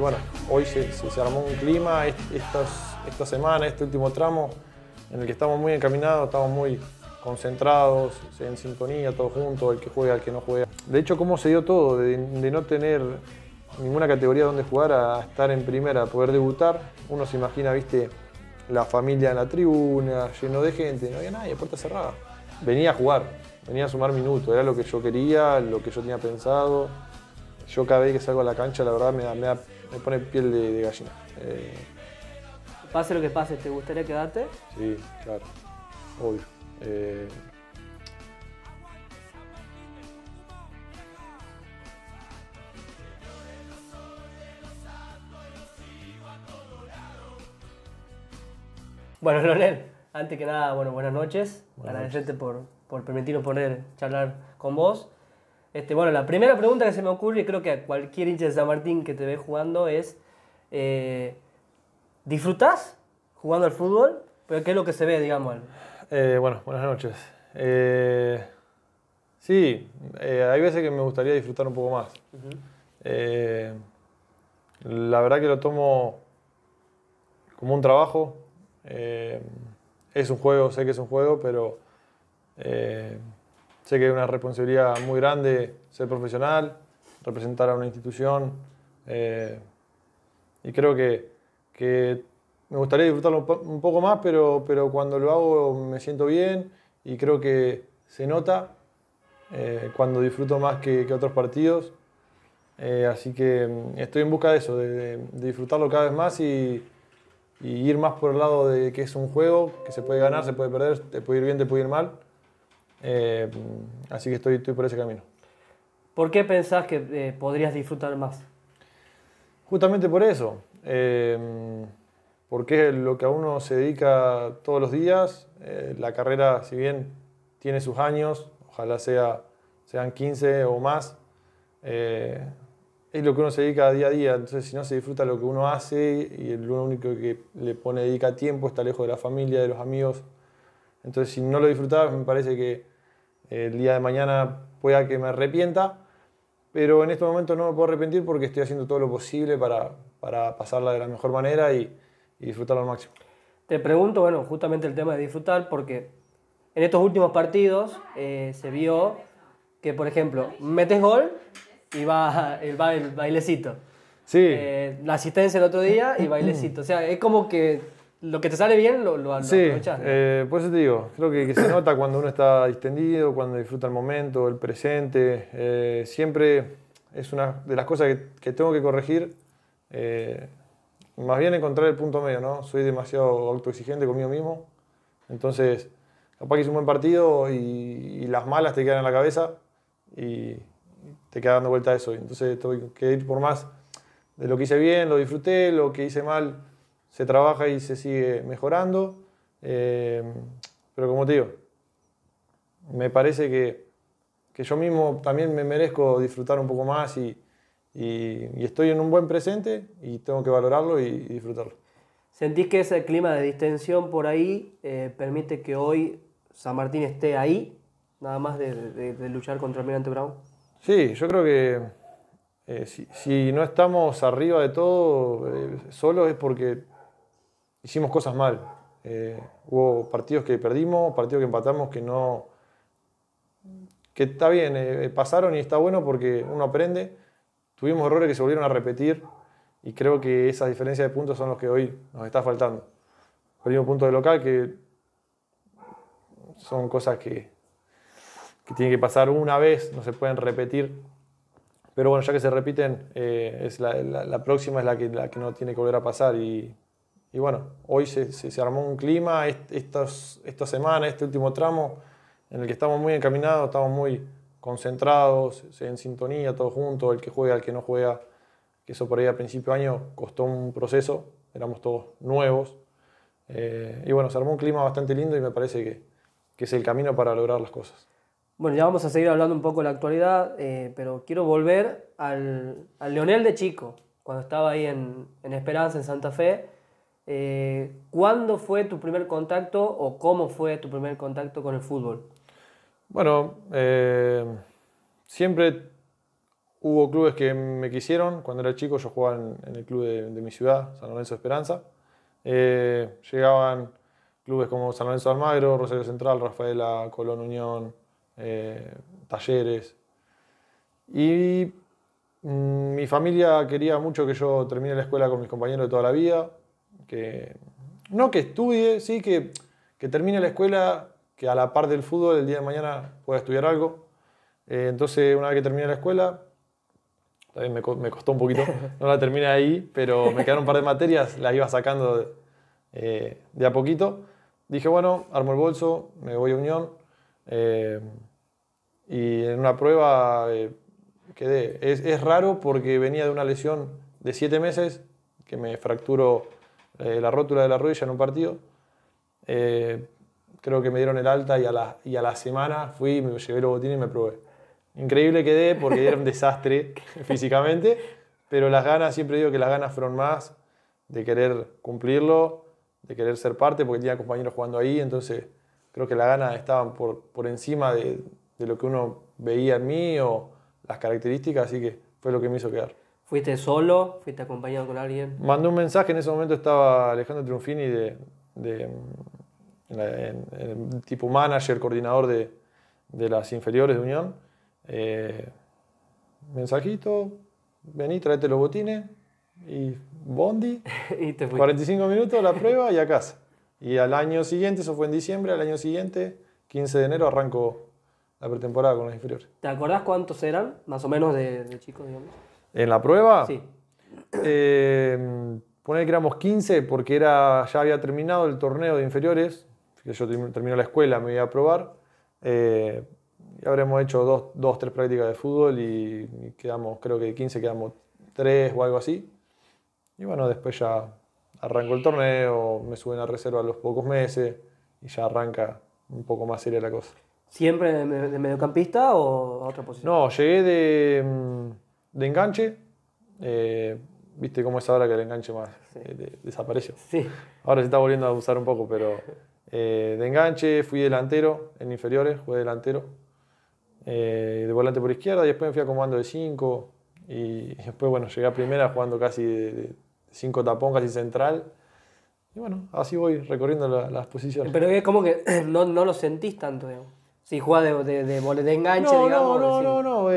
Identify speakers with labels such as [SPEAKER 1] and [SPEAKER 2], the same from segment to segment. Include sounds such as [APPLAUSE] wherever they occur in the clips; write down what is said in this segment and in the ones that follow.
[SPEAKER 1] bueno, hoy se, armó un clima, esta semana, este último tramo, en el que estamos muy encaminados, estamos muy concentrados, en sintonía, todos juntos, el que juega, el que no juega. De hecho, cómo se dio todo, de, no tener ninguna categoría donde jugar a estar en primera, a poder debutar, uno se imagina, viste, la familia en la tribuna, lleno de gente, no había nadie, puerta cerrada. Venía a jugar, venía a sumar minutos, era lo que yo quería, lo que yo tenía pensado. Yo cada vez que salgo a la cancha, la verdad me me da me pone piel de, gallina. Eh,
[SPEAKER 2] pase lo que pase, ¿te gustaría quedarte?
[SPEAKER 1] Sí, claro, obvio. Eh,
[SPEAKER 2] bueno, [LAUGHS] Lonel, antes que nada, bueno, buenas noches. Agradecerte Por, por permitirnos poner charlar con vos. Este, bueno, la primera pregunta que se me ocurre, y creo que a cualquier hincha de San Martín que te ve jugando, es: eh, ¿Disfrutas jugando al fútbol? Pero ¿Qué es lo que se ve, digamos?
[SPEAKER 1] Eh, bueno, buenas noches. Eh, sí, hay veces que me gustaría disfrutar un poco más. la verdad que lo tomo como un trabajo. es un juego, sé que es un juego, pero Sé que es una responsabilidad muy grande ser profesional, representar a una institución eh, y creo que, me gustaría disfrutarlo un poco más, pero, pero cuando lo hago me siento bien y creo que se nota eh, cuando disfruto más que, otros partidos. Eh, así que mm, estoy en busca de eso, de, disfrutarlo cada vez más y, ir más por el lado de que es un juego, que se puede ganar, se puede perder, te puede ir bien, te puede ir mal. Em, así que estoy, estoy por ese camino.
[SPEAKER 2] ¿Por qué pensás que eh, podrías disfrutar más?
[SPEAKER 1] Justamente por eso. Em, porque es lo que a uno se dedica todos los días. Eh, la carrera, si bien tiene sus años, ojalá sea, sean 15 o más, eh, es lo que uno se dedica día a día. Entonces, si no se disfruta lo que uno hace y lo único que le pone dedica tiempo está lejos de la familia, de los amigos. Entonces, si no lo disfrutabas, me parece que el día de mañana pueda que me arrepienta, pero en este momento no me puedo arrepentir porque estoy haciendo todo lo posible
[SPEAKER 2] para, para pasarla de la mejor manera y, disfrutarla al máximo. Te pregunto, bueno, justamente el tema de disfrutar, porque en estos últimos partidos eh, se vio que, por ejemplo, metes gol y va el, bailecito. Sí. Eh, la asistencia el otro día y bailecito. O sea, es como que lo que te sale bien lo, lo, lo sí,
[SPEAKER 1] eh, por eso te digo, creo que, se nota cuando uno está distendido, cuando disfruta el momento, el presente. Eh, siempre es una de las cosas que, tengo que corregir. Eh, más bien encontrar el punto medio, ¿no? Soy demasiado autoexigente conmigo mismo. Entonces, capaz que hice un buen partido y, las malas te quedan en la cabeza y te queda dando vuelta a eso. Entonces, tengo que ir por más de lo que hice bien, lo disfruté, lo que hice mal se trabaja y se sigue mejorando. Eh, pero como te digo, me parece que, yo mismo también me merezco disfrutar un poco más y, estoy en un buen presente y tengo que valorarlo y, disfrutarlo.
[SPEAKER 2] ¿Sentís que ese clima de distensión por ahí eh, permite que hoy San Martín esté ahí, nada más de, luchar contra Mirante Brown?
[SPEAKER 1] Sí, yo creo que eh, si, no estamos arriba de todo, solo es porque hicimos cosas mal. Eh, hubo partidos que perdimos, partidos que empatamos que no. que está bien, eh, eh, pasaron y está bueno porque uno aprende. Tuvimos errores que se volvieron a repetir y creo que esas diferencias de puntos son los que hoy nos está faltando. Perdimos puntos de local que son cosas que, que tienen que pasar una vez, no se pueden repetir. Pero bueno, ya que se repiten, es la, la, próxima es la que, la que no tiene que volver a pasar y y bueno, hoy se, se, armó un clima, esta semana, este último tramo, en el que estamos muy encaminados, estamos muy concentrados, en sintonía, todos juntos, el que juega, el que no juega, que eso por ahí a principio de año costó un proceso, éramos todos nuevos. Eh, y bueno, se armó un clima bastante lindo y me parece que, que, es el camino para lograr las cosas.
[SPEAKER 2] Bueno, ya vamos a seguir hablando un poco de la actualidad, eh, pero quiero volver al, al, Leonel de chico, cuando estaba ahí en, en Esperanza, en Santa Fe eh, ¿cuándo fue tu primer contacto o cómo fue tu primer contacto con el fútbol?
[SPEAKER 1] Bueno, eh, siempre hubo clubes que me quisieron. Cuando era chico yo jugaba en, el club de, mi ciudad, San Lorenzo Esperanza. Eh, llegaban clubes como San Lorenzo Almagro, Rosario Central, Rafaela, Colón Unión, Talleres. Y mm, mi familia quería mucho que yo termine la escuela con mis compañeros de toda la vida que no que estudie, sí, que, que termine la escuela, que a la par del fútbol el día de mañana pueda estudiar algo. Eh, entonces, una vez que termine la escuela, también me, costó un poquito, [LAUGHS] no la terminé ahí, pero me quedaron un par de materias, las iba sacando eh, de, a poquito. Dije, bueno, armo el bolso, me voy a Unión. Eh, y en una prueba quedé. Es, es raro porque venía de una lesión de siete meses que me fracturó eh, la rótula de la rodilla en un partido. Eh, creo que me dieron el alta y a la, y a la semana fui, me llevé los botines y me probé. Increíble quedé porque era un desastre [LAUGHS] físicamente, pero las ganas, siempre digo que las ganas fueron más de querer cumplirlo, de querer ser parte, porque tenía compañeros jugando ahí, entonces creo que las ganas estaban por, por encima de, de lo que uno veía en mí o las características, así que fue lo que me hizo quedar.
[SPEAKER 2] ¿Fuiste solo? ¿Fuiste acompañado con alguien?
[SPEAKER 1] Mandé un mensaje, en ese momento estaba Alejandro Triunfini de, de, tipo manager, coordinador de, las inferiores de Unión. Eh, mensajito, vení, tráete los botines y bondi. [LAUGHS] y te 45 minutos la prueba y a casa. Y al año siguiente, eso fue en diciembre, al año siguiente, 15 de enero, arrancó la pretemporada con las inferiores. ¿Te
[SPEAKER 2] acordás cuántos eran, más o menos, de, de chicos, digamos?
[SPEAKER 1] ¿En la prueba? Sí. Eh, que éramos 15 porque era, ya había terminado el torneo de inferiores. Yo terminé la escuela, me voy a probar. Eh, y habremos hecho dos, dos, tres prácticas de fútbol y, quedamos, creo que 15 quedamos tres o algo así. Y bueno, después ya arranco el torneo, me suben a reserva a los pocos meses y ya arranca un poco más seria la cosa.
[SPEAKER 2] ¿Siempre de mediocampista o a otra posición?
[SPEAKER 1] No, llegué de, de enganche. Eh, viste cómo es ahora que el enganche más eh, desapareció. Sí. Ahora se está volviendo a usar un poco, pero eh, de enganche fui delantero en inferiores, jugué delantero. de volante por izquierda, y después me fui a comando de 5 y después, bueno, llegué a primera jugando casi de 5 tapón, casi central. Y bueno, así voy recorriendo las posiciones.
[SPEAKER 2] Pero es como que [CLEARS THROAT] no, no lo sentís tanto, Si jugás de, de, enganche, no, digamos. No, no,
[SPEAKER 1] no, no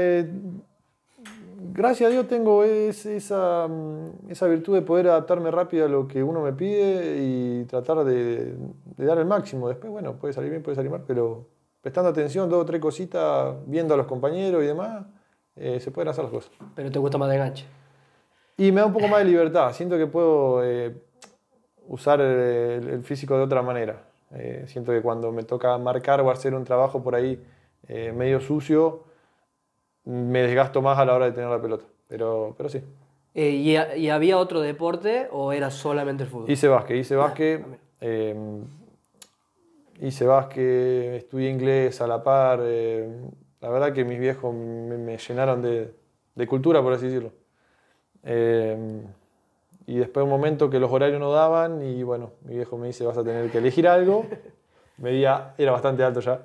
[SPEAKER 1] gracias a Dios tengo mm, esa, virtud de poder adaptarme rápido a lo que uno me pide y tratar de, dar el máximo. Después, bueno, puede salir bien, puede salir mal, pero prestando atención, dos o tres cositas, viendo a los compañeros y demás, eh, se pueden hacer las cosas. Pero te gusta más
[SPEAKER 2] de gancho? Y me da un poco más de
[SPEAKER 1] libertad. Siento que puedo eh, usar el, físico de otra manera. Eh, siento que cuando me toca marcar o hacer un trabajo por ahí medio sucio, me desgasto más a la hora de tener la pelota, pero, pero sí.
[SPEAKER 2] Eh, ¿y, había otro deporte o era solamente el fútbol?
[SPEAKER 1] Hice básquet, hice básquet. Eh, hice estudié inglés a la par. Eh, la verdad que mis viejos me, llenaron de, de, cultura, por así decirlo. y después un momento que los horarios no daban y bueno, mi viejo me dice, vas a tener que elegir algo. [LAUGHS] Medía, era bastante alto ya.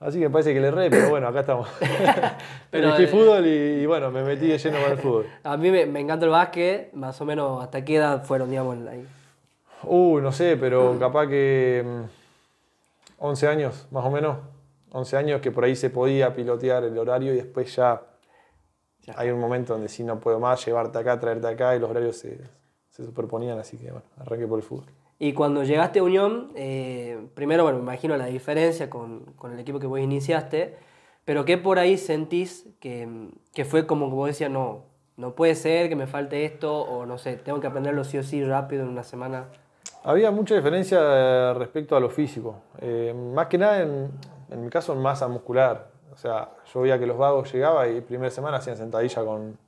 [SPEAKER 1] Así que me parece que le re, pero bueno, acá estamos. [LAUGHS] pero el eh, fútbol y, bueno, me metí lleno con el fútbol.
[SPEAKER 2] A mí me, me, encanta el básquet, más o menos hasta qué edad fueron, digamos, ahí.
[SPEAKER 1] Uh, no sé, pero capaz que 11 mm, años, más o menos. 11 años que por ahí se podía pilotear el horario y después ya, hay un momento donde si no puedo más, llevarte acá, traerte acá y los horarios se, se superponían, así que bueno, arranqué por el fútbol.
[SPEAKER 2] Y cuando llegaste a Unión, eh, primero, bueno, me imagino la diferencia con, con, el equipo que vos iniciaste, pero ¿qué por ahí sentís que, que, fue como que vos decías, no, no puede ser que me falte esto, o no sé, tengo que aprenderlo sí o sí rápido en una semana?
[SPEAKER 1] Había mucha diferencia eh, respecto a lo físico, eh, más que nada en, en, mi caso en masa muscular. O sea, yo veía que los vagos llegaba y primera semana hacían sentadilla con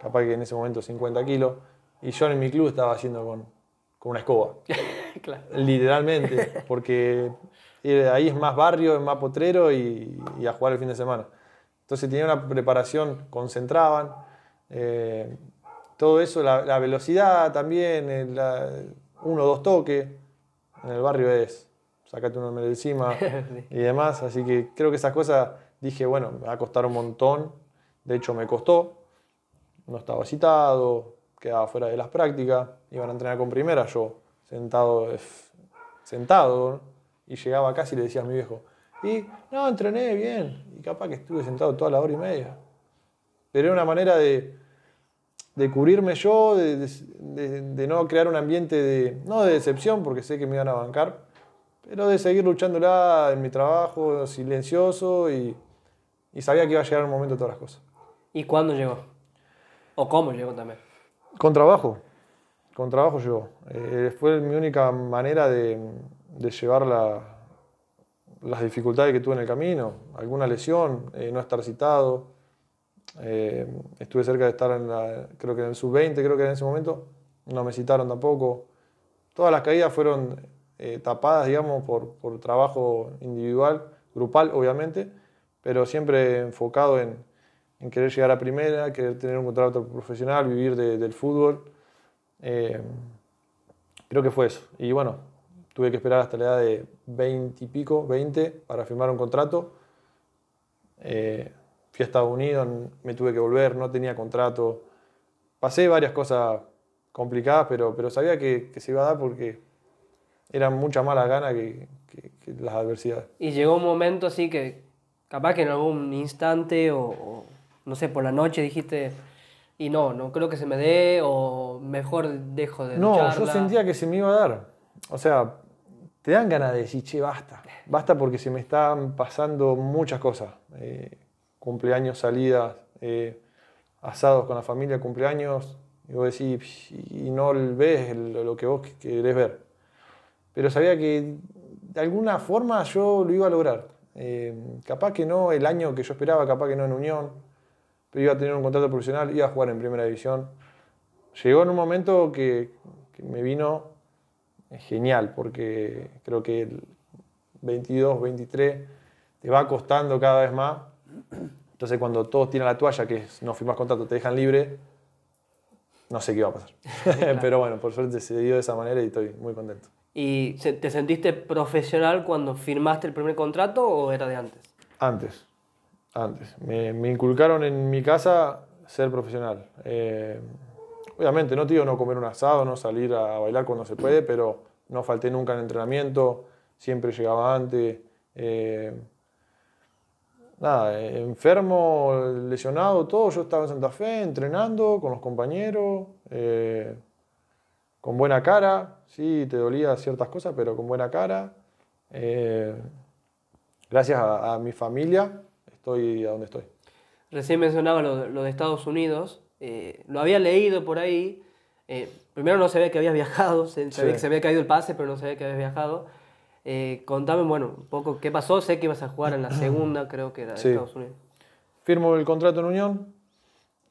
[SPEAKER 1] capaz que en ese momento 50 kilos, y yo en mi club estaba haciendo con, con una escoba. [LAUGHS] [LAUGHS] Literalmente, [LAUGHS] porque eh, ahí es más barrio, es más potrero y, a jugar el fin de semana. Entonces tenía una preparación, concentraban. Eh, todo eso, la, velocidad también, eh, uno o dos toques, en el barrio es sacate uno de encima [LAUGHS] y demás. Así que creo que esas cosas dije, bueno, me va a costar un montón. De hecho, me costó. No estaba citado, quedaba fuera de las prácticas, iban a entrenar con primera. Yo sentado, sentado y llegaba casi y le decía a mi viejo, y no, entrené bien, y capaz que estuve sentado toda la hora y media. Pero era una manera de, de cubrirme yo, de, no crear un ambiente de, no de decepción, porque sé que me iban a bancar, pero de seguir luchándola en mi trabajo, silencioso, y, y sabía que iba a llegar el momento de todas las
[SPEAKER 2] cosas. ¿Y cuándo llegó? ¿O cómo llegó también?
[SPEAKER 1] Con trabajo con trabajo yo. Eh, fue mi única manera de, llevar las dificultades que tuve en el camino, alguna lesión, eh, no estar citado. Eh, estuve cerca de estar en la, creo que en el sub-20, creo que en ese momento, no me citaron tampoco. Todas las caídas fueron tapadas, digamos, por, trabajo individual, grupal, obviamente, pero siempre enfocado en, querer llegar a primera, querer tener un contrato profesional, vivir del fútbol. Eh, creo que fue eso. Y bueno, tuve que esperar hasta la edad de 20 y pico, 20, para firmar un contrato. Eh, fui a Estados Unidos, me tuve que volver, no tenía contrato. Pasé varias cosas complicadas, pero, pero sabía que, se iba a dar porque eran muchas las ganas que, las adversidades.
[SPEAKER 2] Y llegó un momento así que capaz que en algún instante o no sé, por la noche dijiste, y no, no creo que se me dé o mejor dejo de... No, yo sentía
[SPEAKER 1] que se me iba a dar. O sea, te dan ganas de decir, che, basta. Basta porque se me están pasando muchas cosas. Eh, cumpleaños, salidas, eh, asados con la familia, cumpleaños. Y vos decís, y no ves lo que vos querés ver. Pero sabía que de alguna forma yo lo iba a lograr. Eh, capaz que no el año que yo esperaba, capaz que no en Unión iba a tener un contrato profesional, iba a jugar en primera división. Llegó en un momento que, me vino genial, porque creo que el 22, 23 te va costando cada vez más. Entonces cuando todos tienen la toalla, que no firmas contrato, te dejan libre, no sé qué va a pasar. [LAUGHS] Pero bueno, por suerte se dio de esa manera y estoy muy contento.
[SPEAKER 2] ¿Y te sentiste profesional cuando firmaste el primer contrato o era de antes?
[SPEAKER 1] Antes. Antes. Me, inculcaron en mi casa ser profesional. Eh, obviamente, no tío digo no comer un asado, no salir a bailar cuando se puede, pero no falté nunca en entrenamiento, siempre llegaba antes. Eh, nada, eh, enfermo, lesionado, todo, yo estaba en Santa Fe entrenando con los compañeros, con buena cara, sí, te dolía ciertas cosas, pero con buena cara. gracias a, mi familia, estoy a donde estoy.
[SPEAKER 2] Recién mencionaba lo, de Estados Unidos, eh, lo había leído por ahí, eh, primero no se ve que habías viajado, se, ve que se había caído el pase, pero no se ve que habías viajado. Eh, contame, bueno, un poco qué pasó, sé que ibas a jugar en la segunda, [CLEARS THROAT] creo que era de Estados Unidos.
[SPEAKER 1] Firmo el contrato en Unión,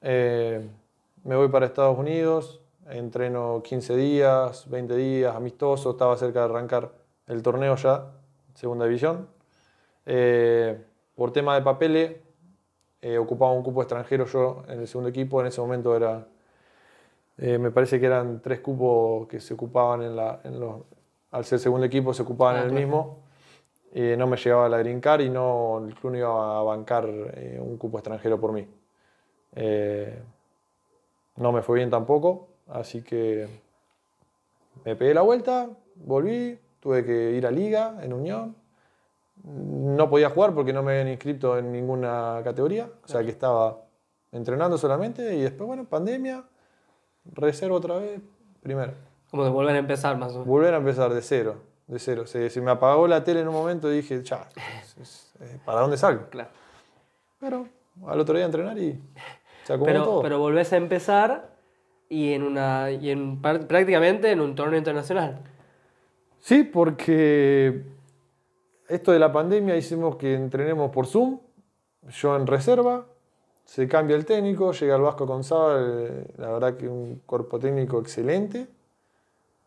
[SPEAKER 1] me voy para Estados Unidos, entreno 15 días, 20 días, amistoso, estaba cerca de arrancar el torneo ya, segunda división. Por tema de papeles, eh, ocupaba un cupo extranjero yo en el segundo equipo. En ese momento era, eh, me parece que eran tres cupos que se ocupaban en, la, los, al ser segundo equipo se ocupaban ah, en el mismo. Eh, no me llegaba a la grincar y no, el club no iba a bancar un cupo extranjero por mí. no me fue bien tampoco, así que me pegué la vuelta, volví, tuve que ir a Liga en Unión no podía jugar porque no me habían inscrito en ninguna categoría, o sea que estaba entrenando solamente y después, bueno, pandemia, reserva otra vez, primero. Como de volver a empezar más o menos. Volver a empezar de cero, de cero. Se, me apagó la tele en un momento y dije, ya, eh, ¿para dónde salgo? Claro. Pero
[SPEAKER 2] al otro día entrenar y pero, Pero volvés a empezar y en una y en, prácticamente en un torneo internacional.
[SPEAKER 1] Sí, porque esto de la pandemia hicimos que entrenemos por Zoom, yo en reserva, se cambia el técnico, llega el Vasco González, la verdad que un cuerpo técnico excelente,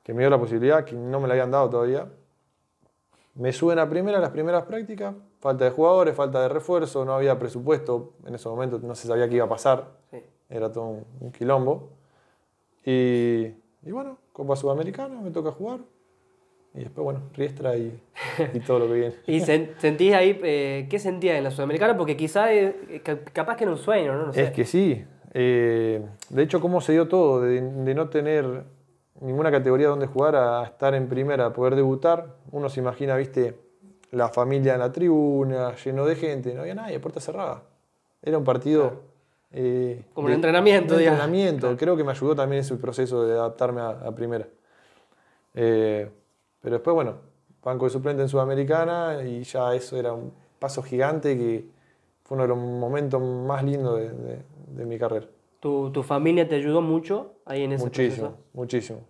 [SPEAKER 1] que me dio la posibilidad, que no me la habían dado todavía. Me suben a primera, las primeras prácticas, falta de jugadores, falta de refuerzo, no había presupuesto, en ese momento no se sabía qué iba a pasar, era todo un, quilombo. Y,
[SPEAKER 2] y bueno, Copa Sudamericana, me toca jugar,
[SPEAKER 1] y después, bueno, Riestra y, todo lo que viene. [LAUGHS]
[SPEAKER 2] ¿Y sentís ahí, eh, qué sentías en la Sudamericana? Porque quizá, eh, capaz que era un sueño, ¿no? Es que
[SPEAKER 1] sí. Eh, de hecho, cómo se dio todo, de, no tener ninguna categoría donde jugar a estar en primera, a poder debutar. Uno se imagina, viste, la familia en la tribuna, lleno de gente, no había nadie, puerta cerrada. Era un partido... Como el un entrenamiento, entrenamiento. Creo que me ayudó también ese proceso de adaptarme a, a primera. Pero después, bueno, banco de suplente en Sudamericana y ya eso era un paso gigante que fue uno de los momentos
[SPEAKER 2] más lindos
[SPEAKER 1] de, mi carrera.
[SPEAKER 2] ¿Tu, ¿Tu, familia te ayudó mucho ahí en ese Muchísimo,
[SPEAKER 1] muchísimo.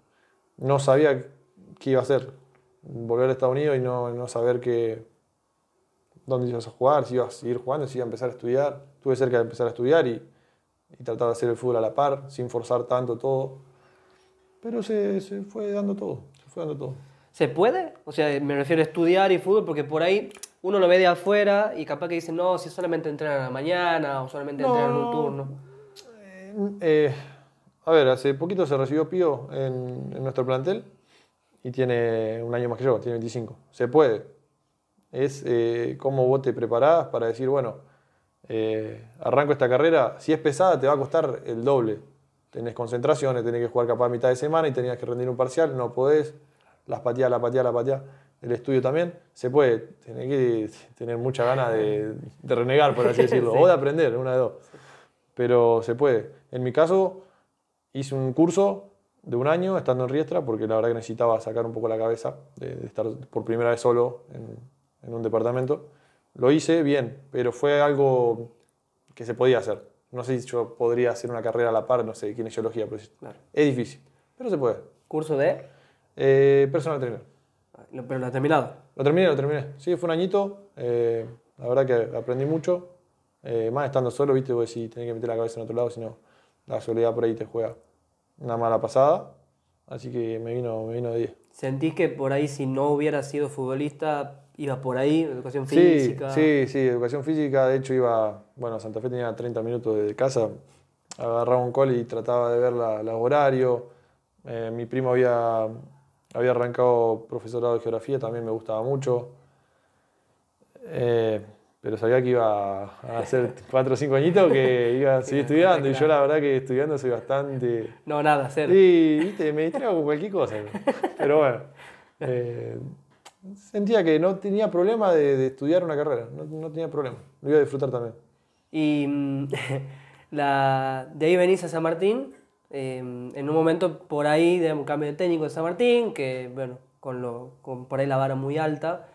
[SPEAKER 1] No sabía qué iba a hacer. Volver a Estados Unidos y no, no saber que, dónde ibas a jugar, si ibas a seguir jugando, si ibas a empezar a estudiar. Tuve cerca de empezar a estudiar y, y tratar de hacer el fútbol a la par, sin forzar tanto todo. Pero se, se fue dando todo, se fue dando todo.
[SPEAKER 2] ¿Se puede? O sea, me refiero a estudiar y fútbol, porque por ahí uno lo ve de afuera y capaz que dice, no, si solamente entrenan a la mañana o solamente no, en un turno.
[SPEAKER 1] Eh, eh, a ver, hace poquito se recibió Pío en, nuestro plantel y tiene un año más que yo, tiene 25. Se puede. Es eh, como vos te preparás para decir, bueno, arranco esta carrera, si es pesada te va a costar el doble. Tenés concentraciones, tenés que jugar capaz mitad de semana y tenías que rendir un parcial, no podés las pateas, las pateas, las pateas. El estudio también, se puede. Tener que tener mucha ganas de, renegar, por así [LAUGHS] decirlo, o de aprender, una de dos. Pero se puede. En mi caso, hice un curso de un año estando en Riestra, porque la verdad que necesitaba sacar un poco la cabeza de, estar por primera vez solo en, un departamento. Lo hice bien, pero fue algo que se podía hacer. No sé si yo podría hacer una carrera a la par, no sé, kinesiología, pero es difícil, pero se puede.
[SPEAKER 2] ¿Curso de? Eh, personal trainer. Ah, ¿Pero lo has terminado? Lo terminé,
[SPEAKER 1] lo terminé. Sí, fue un añito. Eh, la verdad que aprendí mucho. Eh, más estando solo, viste, vos si tenés que meter la cabeza en otro lado, sino la soledad por ahí te juega una mala pasada.
[SPEAKER 2] Así que me vino, me vino de 10. ¿Sentís que por ahí, si no hubiera sido futbolista, ibas por ahí? ¿Educación física? Sí,
[SPEAKER 1] sí, educación física. De hecho, iba, bueno, Santa Fe tenía 30 minutos de casa. Agarraba un col y trataba de ver los horarios. mi primo había había arrancado profesorado de geografía, también me gustaba mucho. Eh, pero sabía que iba a hacer [LAUGHS] cuatro o cinco añitos que iba a seguir estudiando. Y yo la verdad que estudiando soy bastante... No, nada, cero. Sí, viste, me distraigo con cualquier cosa. Pero bueno, eh, sentía que no
[SPEAKER 2] tenía problema de, estudiar una carrera. No, tenía problema. Lo iba a disfrutar también. Y mm, [LAUGHS] la, de ahí venís a San Martín Em, en un momento por ahí de un cambio de técnico de San Martín, que bueno, con, lo, con por ahí la vara muy alta,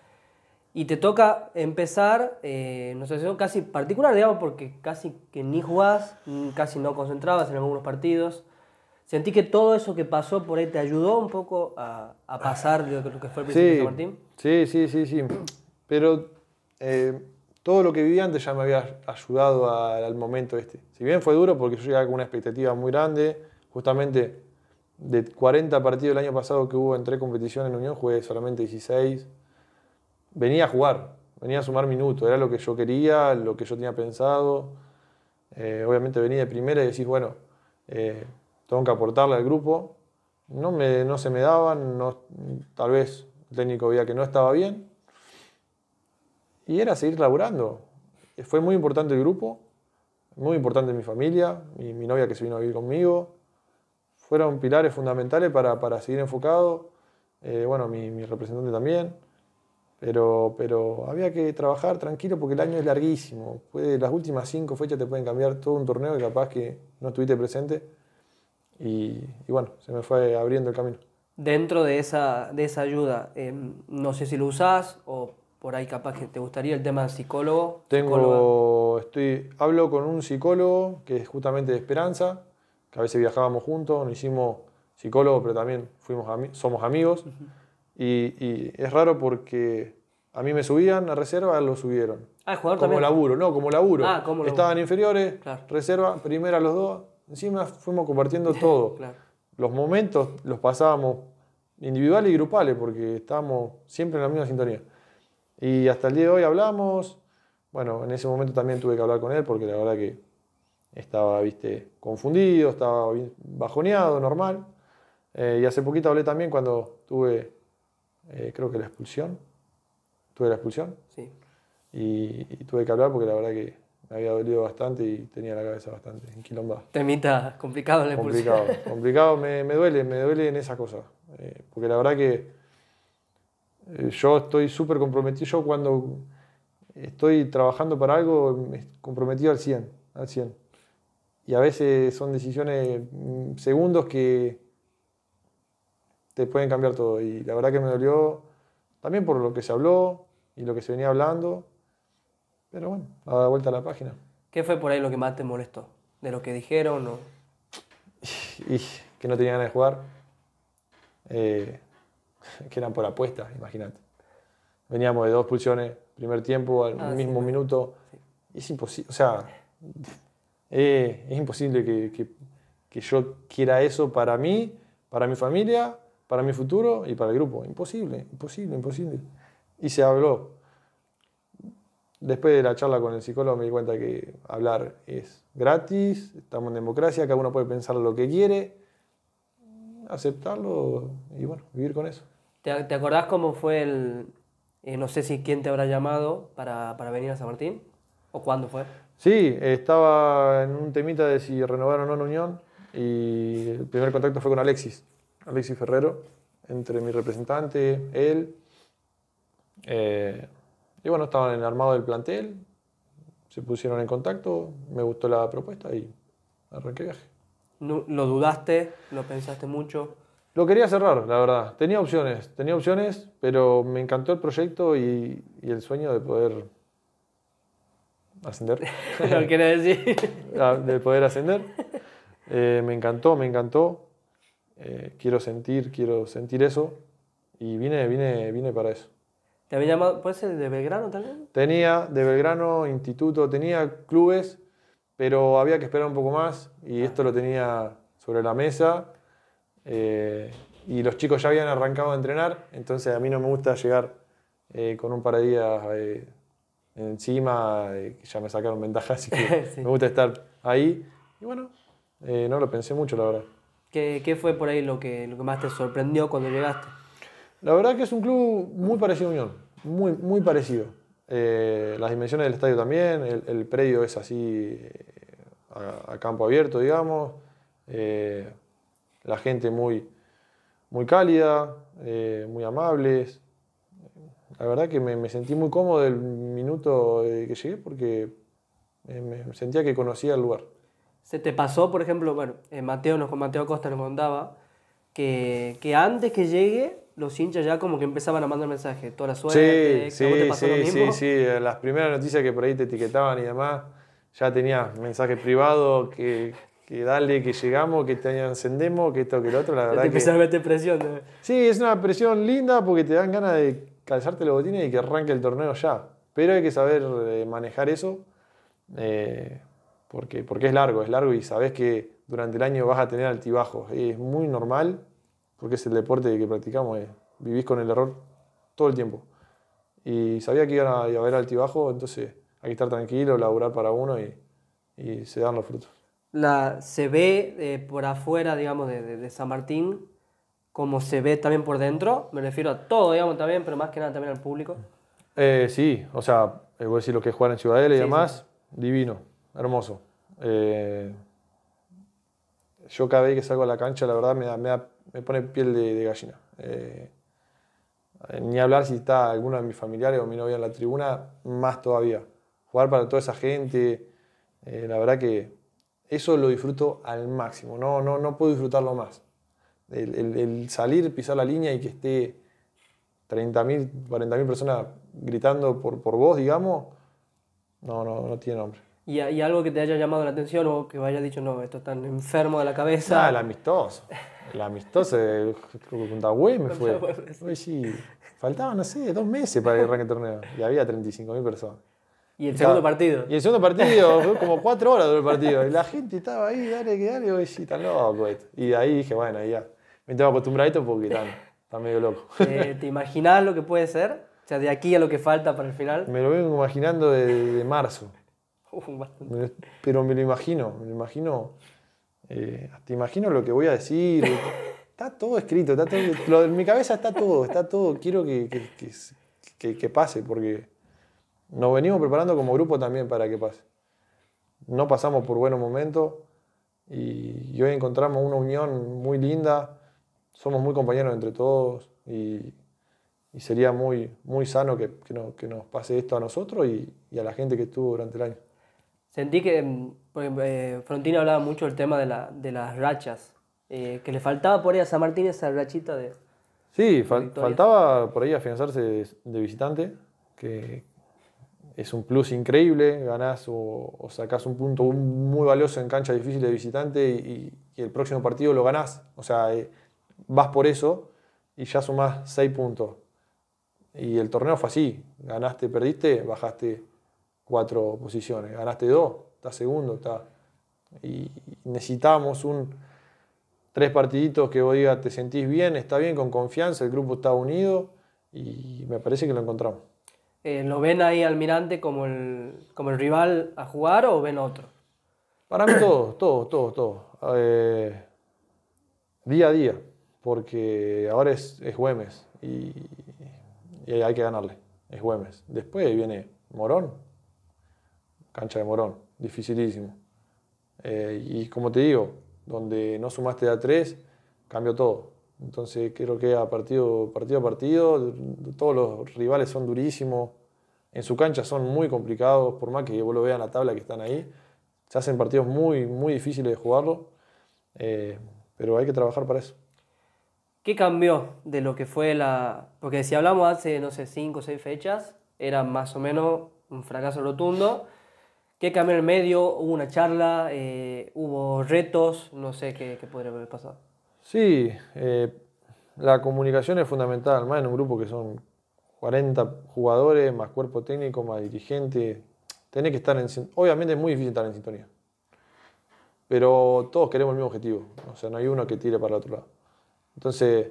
[SPEAKER 2] y te toca empezar eh, no sé, casi particular, digamos, porque casi que ni jugabas, casi no concentrabas en algunos partidos. Sentí que todo eso que pasó por ahí te ayudó un poco a, a pasar lo que fue el principio de San Martín.
[SPEAKER 1] Sí, sí, sí, sí. Pero eh, todo lo que vivía antes ya me había ayudado al momento este. Si bien fue duro porque yo llegaba con una expectativa muy grande, justamente de 40 partidos el año pasado que hubo en tres competiciones en Unión, jugué solamente 16. Venía a jugar, venía a sumar minutos, era lo que yo quería, lo que yo tenía pensado. Eh, obviamente venía de primera y decís, bueno, eh, tengo que aportarle al grupo. No, me, no se me daban, no, tal vez el técnico veía que no estaba bien y era seguir laburando. Fue muy importante el grupo, muy importante mi familia, mi, mi novia que se vino a vivir conmigo. Fueron pilares fundamentales para, para seguir enfocado. Eh, bueno, mi, representante también. Pero, pero había que trabajar tranquilo porque el año es larguísimo. las últimas cinco fechas te pueden cambiar todo un torneo y capaz que no estuviste presente. Y, bueno, se me fue abriendo el camino.
[SPEAKER 2] Dentro de esa, de esa ayuda, em, no sé si lo usás o por ahí capaz que te gustaría el tema de psicólogo. Tengo,
[SPEAKER 1] estoy, hablo con un psicólogo que es justamente de Esperanza, que a veces viajábamos juntos, nos hicimos psicólogos, pero también fuimos somos amigos. y, es raro porque a mí me subían a reserva, a él lo subieron.
[SPEAKER 2] Ah, como laburo,
[SPEAKER 1] no, como laburo. Ah, como Estaban inferiores, reserva, primera los dos. Encima fuimos compartiendo todo. [LAUGHS] Los momentos los pasábamos individuales y grupales porque estábamos siempre en la misma sintonía. Y hasta el día de hoy hablamos. Bueno, en ese momento también tuve que hablar con él porque la verdad que estaba, viste, confundido, estaba bajoneado, normal. Eh, y hace poquito hablé también cuando tuve, eh, creo que la expulsión. Tuve la expulsión. Sí. Y, tuve que hablar porque la verdad que me había dolido bastante y tenía la cabeza bastante en quilomba.
[SPEAKER 2] Temita complicado la expulsión. Complicado,
[SPEAKER 1] complicado. Me, duele, me duele en esa cosa. Eh, porque la verdad que eh, yo estoy súper comprometido, yo cuando estoy trabajando para algo, comprometido al 100, al 100. Y a veces son decisiones, mm, segundos que te pueden cambiar todo. Y la verdad que me dolió también por lo que se habló y lo que se venía hablando. Pero bueno, a la vuelta a la página.
[SPEAKER 2] ¿Qué fue por ahí lo que más te molestó? ¿De lo que dijeron o...?
[SPEAKER 1] [LAUGHS] que no tenía ganas de jugar. Eh, [LAUGHS] que eran por apuestas, imagínate. Veníamos de dos pulsiones, primer tiempo, al ah, mismo minuto. Es imposible, o sea, eh, es imposible que, que, que, yo quiera eso para mí, para mi familia, para mi futuro y para el grupo. Imposible, imposible, imposible. Y se habló. Después de la charla con el psicólogo me di cuenta que hablar es gratis, estamos en democracia, cada uno puede pensar lo que quiere, aceptarlo y bueno, vivir con eso.
[SPEAKER 2] ¿Te, acordás cómo fue el... Eh, no sé si quién te habrá llamado para, venir a San Martín? ¿O cuándo fue?
[SPEAKER 1] Sí, estaba en un temita de si renovar o no la unión y el primer contacto fue con Alexis, Alexis Ferrero, entre mi representante, él. Eh, y bueno, estaban en el armado del plantel, se pusieron en contacto, me gustó la propuesta y
[SPEAKER 2] arranqué viaje. ¿Lo dudaste? ¿Lo pensaste mucho?
[SPEAKER 1] Lo quería cerrar, la verdad. Tenía opciones, tenía opciones, pero me encantó el proyecto y, el sueño de poder ascender. [LAUGHS]
[SPEAKER 2] Lo quiero decir.
[SPEAKER 1] [LAUGHS] Ah, de poder ascender. Eh, me encantó, me encantó. Eh, quiero sentir, quiero sentir eso. Y vine, vine, vine para eso.
[SPEAKER 2] ¿Te había llamado, puede ser de Belgrano también?
[SPEAKER 1] Tenía, de Belgrano, instituto, tenía clubes, pero había que esperar un poco más y esto lo tenía sobre la mesa eh, y los chicos ya habían arrancado a entrenar, entonces a mí no me gusta llegar eh, con un par de días eh, encima, que ya me sacaron ventaja, así que [LAUGHS] me gusta estar ahí. Y bueno, no lo pensé mucho, la verdad. ¿Qué, fue por ahí lo que, que más te sorprendió cuando llegaste? La verdad que es un club muy parecido a Unión, muy, muy parecido. las dimensiones del estadio también, el, predio es así a, a, campo abierto, digamos la gente muy, muy cálida, eh, muy amables. La verdad que me, sentí muy cómodo el minuto que llegué porque me sentía que conocía el lugar.
[SPEAKER 2] ¿Se te pasó, por ejemplo, bueno, eh, Mateo, nos, Mateo Costa nos contaba que, antes que llegue los hinchas ya como que empezaban a mandar mensajes, toda suerte, sí, sí, sí, sí,
[SPEAKER 1] eh, las primeras noticias que por ahí te etiquetaban y demás, ya tenía mensajes privados que, que dale, que llegamos, que te encendemos, que esto, que lo otro, la verdad. Te que... a presión. Sí, es una presión linda porque te dan ganas de calzarte los botines y que arranque el torneo ya. Pero hay que saber eh, manejar eso eh, porque, porque es largo, es largo y sabes que durante el año vas a tener altibajos. Es muy normal porque es el deporte que practicamos, eh. vivís con el error todo el tiempo. Y sabía que iba a, haber altibajos, entonces hay que estar tranquilo, laburar para uno y, y se dan los frutos
[SPEAKER 2] la, se ve eh, por afuera, digamos, de, San Martín, como se ve también por dentro. Me refiero a todo, digamos, también, pero más que nada también al público.
[SPEAKER 1] Eh, sí, o sea, eh, voy a decir lo que es jugar en Ciudadela y demás, divino, hermoso. yo cada vez que salgo a la cancha, la verdad, me, me, pone piel de, de gallina. ni hablar si está alguno de mis familiares o mi novia en la tribuna, más todavía. Jugar para toda esa gente, la verdad que eso lo disfruto al máximo, no, no, no puedo disfrutarlo más. El, salir, pisar la línea y que esté 30.000, 40.000 personas gritando por, por vos, digamos,
[SPEAKER 2] no, no, no tiene nombre. ¿Y, algo que te haya llamado la atención o que haya dicho, no, esto es tan enfermo de la cabeza? Ah, el amistoso. El amistoso,
[SPEAKER 1] con me fue. sí, faltaban, no sé, dos meses para ir a el torneo y había 35.000 personas. Y el segundo partido. Y el segundo partido, [LAUGHS] como cuatro horas duró el partido. Y la gente estaba ahí, dale, dale, y sí, tan loco esto. Y ahí dije, bueno, ya, me tengo esto porque
[SPEAKER 2] está medio loco. [LAUGHS] Eh, ¿Te, imaginas lo que puede ser? O sea, de aquí a lo que falta para el final.
[SPEAKER 1] Me lo vengo imaginando desde de marzo. [LAUGHS] Uh, pero me lo imagino, me lo imagino. Eh, te imagino lo que voy a decir. está todo escrito, está todo, lo, en mi cabeza está todo, está todo. Quiero que, que pase porque nos venimos preparando como grupo también para que pase. No pasamos por buenos momentos y, hoy encontramos una unión muy linda. Somos muy compañeros entre todos y, sería muy, muy sano que, que, nos pase esto a nosotros y, a la gente que estuvo durante el año.
[SPEAKER 2] Sentí que mm, pues, eh, hablaba mucho del tema de, la, de las rachas, eh, que le faltaba por ahí a San Martín esa rachita de...
[SPEAKER 1] Sí, faltaba por ahí afianzarse de, de visitante, que, es un plus increíble, ganás o, sacas sacás un punto muy valioso en cancha difícil de visitante y, el próximo partido lo ganás. O sea, eh, vas por eso y ya sumás seis puntos. Y el torneo fue así, ganaste, perdiste, bajaste cuatro posiciones, ganaste dos, estás segundo, está Y necesitamos un tres partiditos que vos digas te sentís bien, está bien, con confianza, el grupo está unido y me parece que lo encontramos.
[SPEAKER 2] Eh, ¿lo ven ahí Almirante como el, como el rival a jugar o ven otro?
[SPEAKER 1] Para mí todo, todo, todo, todo. Eh, día a día, porque ahora es, es Güemes y, hay que ganarle, es Güemes. Después viene Morón, cancha de Morón, dificilísimo. Eh, y como te digo, donde no sumaste a tres, cambió todo. Entonces creo que a partido, partido a partido, todos los rivales son durísimos, en su cancha son muy complicados, por más que vos lo vean en la tabla que están ahí, se hacen partidos muy, muy difíciles de jugarlo, eh, pero hay que trabajar para eso.
[SPEAKER 2] ¿Qué cambió de lo que fue la...? Porque si hablamos hace, no sé, 5 o 6 fechas, era más o menos un fracaso rotundo. ¿Qué cambió en el medio? ¿Hubo una charla? Eh, ¿Hubo retos? No sé qué podría haber pasado.
[SPEAKER 1] Sí, eh, la comunicación es fundamental, más en un grupo que son 40 jugadores, más cuerpo técnico, más dirigente. Tenés que estar en... Obviamente es muy difícil estar en sintonía, pero todos queremos el mismo objetivo, o sea, no hay uno que tire para el otro lado. Entonces,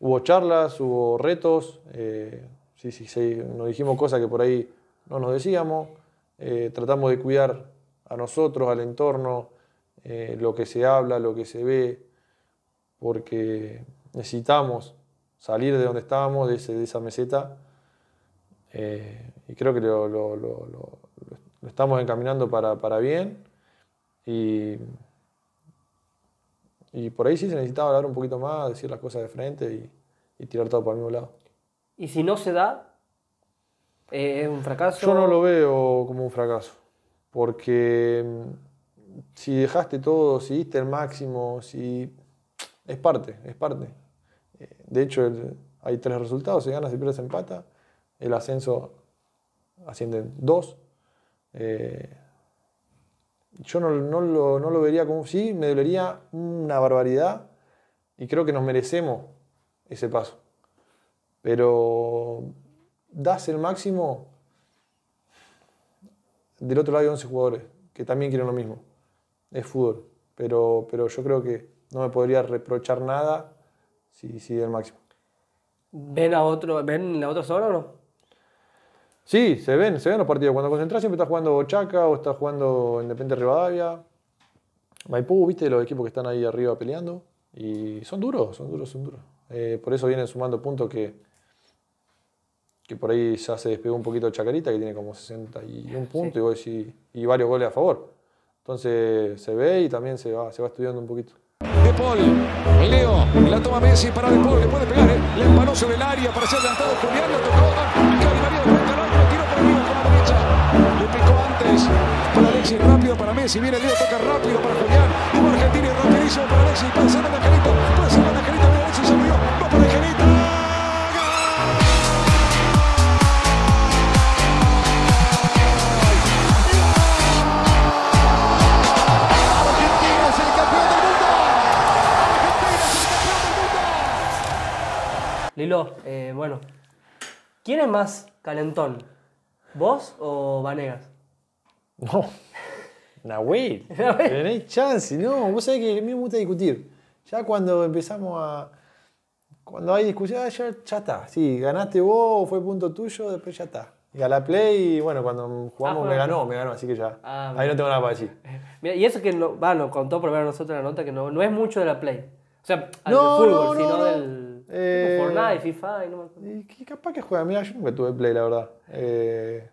[SPEAKER 1] hubo charlas, hubo retos, eh, sí, sí, nos dijimos cosas que por ahí no nos decíamos, eh, tratamos de cuidar a nosotros, al entorno, lo que se habla, lo que se ve, porque necesitamos salir de donde estábamos, de, esa meseta, eh, y creo que lo, estamos encaminando para, bien. Y, por ahí sí se necesitaba hablar un poquito más, decir las cosas de frente y, tirar todo para el mismo lado.
[SPEAKER 2] ¿Y si no se da? Eh, ¿Es un fracaso? Yo no
[SPEAKER 1] lo veo como un fracaso, porque mm, si dejaste todo, si diste el máximo, si es parte, es parte. Eh, de hecho, hay tres resultados, se ganas se pierde, se empata. El ascenso ascienden dos. Eh, yo no, no, lo, vería como... Sí, me dolería una barbaridad y creo que nos merecemos ese paso. Pero das el máximo del otro lado hay 11 jugadores que también quieren lo mismo. Es fútbol. Pero, pero yo creo que no me podría reprochar nada si sigue el máximo.
[SPEAKER 2] ¿Ven a otro, ven otros ahora o no?
[SPEAKER 1] Sí, se ven, se ven los partidos. Cuando concentras siempre estás jugando Bochaca o estás jugando Independiente Rivadavia, Maipú, viste los equipos que están ahí arriba peleando. Y son duros, son duros, son duros. Eh, por eso vienen sumando puntos que, que por ahí ya se despegó un poquito Chacarita, que tiene como 61 puntos y, varios goles a favor. Entonces se ve y también se va, se va estudiando un poquito. De Paul. Leo. La toma Messi para De Paul. Le puede pegar. Eh. Le empanó sobre el área para ser adelantado. Julián lo tocó. Ah, Cali María lo tiró por arriba con la derecha. Le picó antes para Alexis. Rápido para Messi. Viene Leo. Toca rápido para Julián. Y Argentina rapidísimo para Alexis. Puede ser Pasa Puede ser de Alexis se murió. Va para Angelito.
[SPEAKER 2] Lilo, eh, bueno, ¿quién es más calentón? ¿Vos o Vanegas? No, Nahuel.
[SPEAKER 1] [LAUGHS] Tenéis chance, no. Vos sabés que a mí me gusta discutir. Ya cuando empezamos a. Cuando hay discusión, ah, ya, está. Sí, ganaste vos, fue punto tuyo, después ya está.
[SPEAKER 2] Y a la play,
[SPEAKER 1] bueno, cuando jugamos ah, me ganó, me ganó, así que ya. Ah, ahí no tengo nada para decir.
[SPEAKER 2] [LAUGHS] Mira, y eso que no, contó por contó a nosotros la nota, que no, no es mucho de la play. O sea, al fútbol, sino del. Eh, Fortnite, FIFA y no me
[SPEAKER 1] capaz que juega. Mira, yo nunca tuve Play, la verdad. Eh,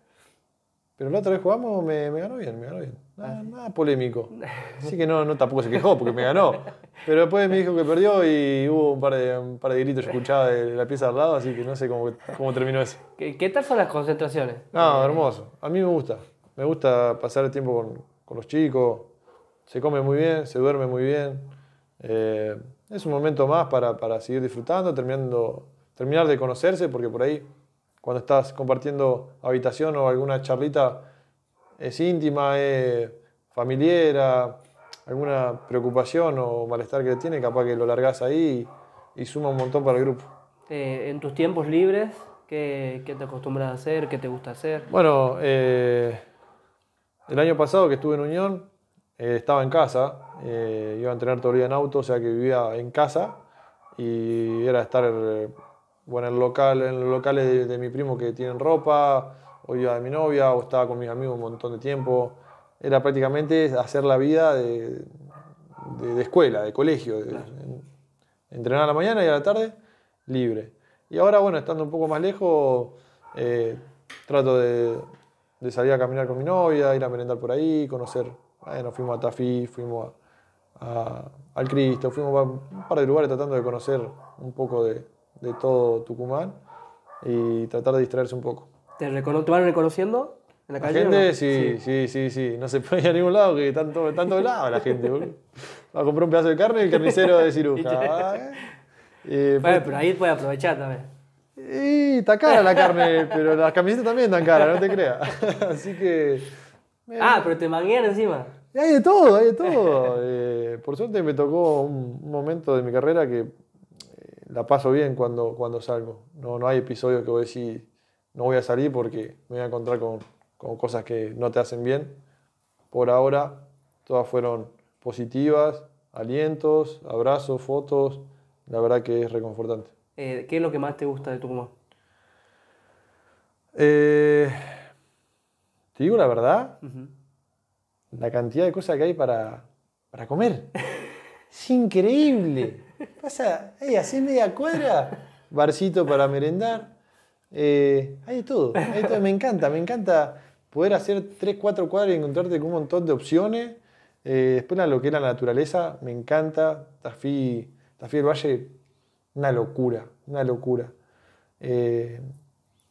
[SPEAKER 1] pero la otra vez jugamos, me, me ganó bien, me ganó bien. Nada, ah. polémico. [LAUGHS] Así que no, no tampoco se quejó porque me ganó. Pero después me dijo que perdió y hubo un par de, par de gritos yo escuchaba de la pieza al lado, así que no sé cómo, terminó eso. ¿Qué,
[SPEAKER 2] tal son las concentraciones? No, hermoso.
[SPEAKER 1] A mí me gusta. Me gusta pasar el tiempo con, con los chicos. Se come muy bien, se duerme muy bien. Eh, es un momento más para, seguir disfrutando, terminando, terminar de conocerse, porque por ahí cuando estás compartiendo habitación o alguna charlita es íntima, es familiar, alguna preocupación o malestar que tiene, capaz que lo largas ahí y, suma un montón para el grupo.
[SPEAKER 2] Eh, en tus tiempos libres, ¿qué, te acostumbras a hacer? ¿Qué te gusta hacer? Bueno,
[SPEAKER 1] eh, el año pasado que estuve en Unión, eh, estaba en casa, eh, iba a entrenar todo en auto, o sea que vivía en casa y era estar eh, bueno, en, local, en los locales de, mi primo que tienen ropa, o iba de mi novia, o estaba con mis amigos un montón de tiempo. Era prácticamente hacer la vida de, escuela, de colegio. entrenar a la mañana y a la tarde libre. Y ahora, bueno, estando un poco más lejos, eh, trato de, salir a caminar con mi novia, ir a merendar por ahí, conocer. Bueno, fuimos a Tafí, fuimos a, al Cristo, fuimos a un par de lugares tratando de conocer un poco de, todo Tucumán y tratar de distraerse un poco.
[SPEAKER 2] ¿Te, van reconociendo en la, la gente, sí,
[SPEAKER 1] sí, sí, sí, No se puede ir a ningún lado, que están tanto lados la gente. Va a comprar un pedazo de carne y el carnicero de ciruja. [LAUGHS] Ah, eh". bueno, pero ahí
[SPEAKER 2] puede aprovechar también. Y está cara la carne,
[SPEAKER 1] pero las camisetas también están cara, no te
[SPEAKER 2] creas. [LAUGHS] Así que. Ah, eh. pero te manguean encima. Hay de
[SPEAKER 1] todo, hay de [LAUGHS] todo. Eh, por suerte me tocó un, momento de mi carrera que eh, la paso bien cuando, cuando salgo. No, no hay episodios que voy a decir no voy a salir porque me voy a encontrar con, con cosas que no te hacen bien. Por ahora, todas fueron positivas, alientos, abrazos, fotos. La verdad que es reconfortante.
[SPEAKER 2] Eh, ¿Qué es lo que más te gusta de Tucumán?
[SPEAKER 1] Eh, ¿Te digo la verdad? la cantidad de cosas que hay para, para comer. Es increíble. Pasa, hey, así media cuadra, barcito para merendar. Eh, hay, de todo, me encanta, me encanta poder hacer 3, 4 cuadras y encontrarte con un montón de opciones. Eh, después lo que es la naturaleza, me encanta. Tafí, Tafí del Valle, una locura, una locura. Eh,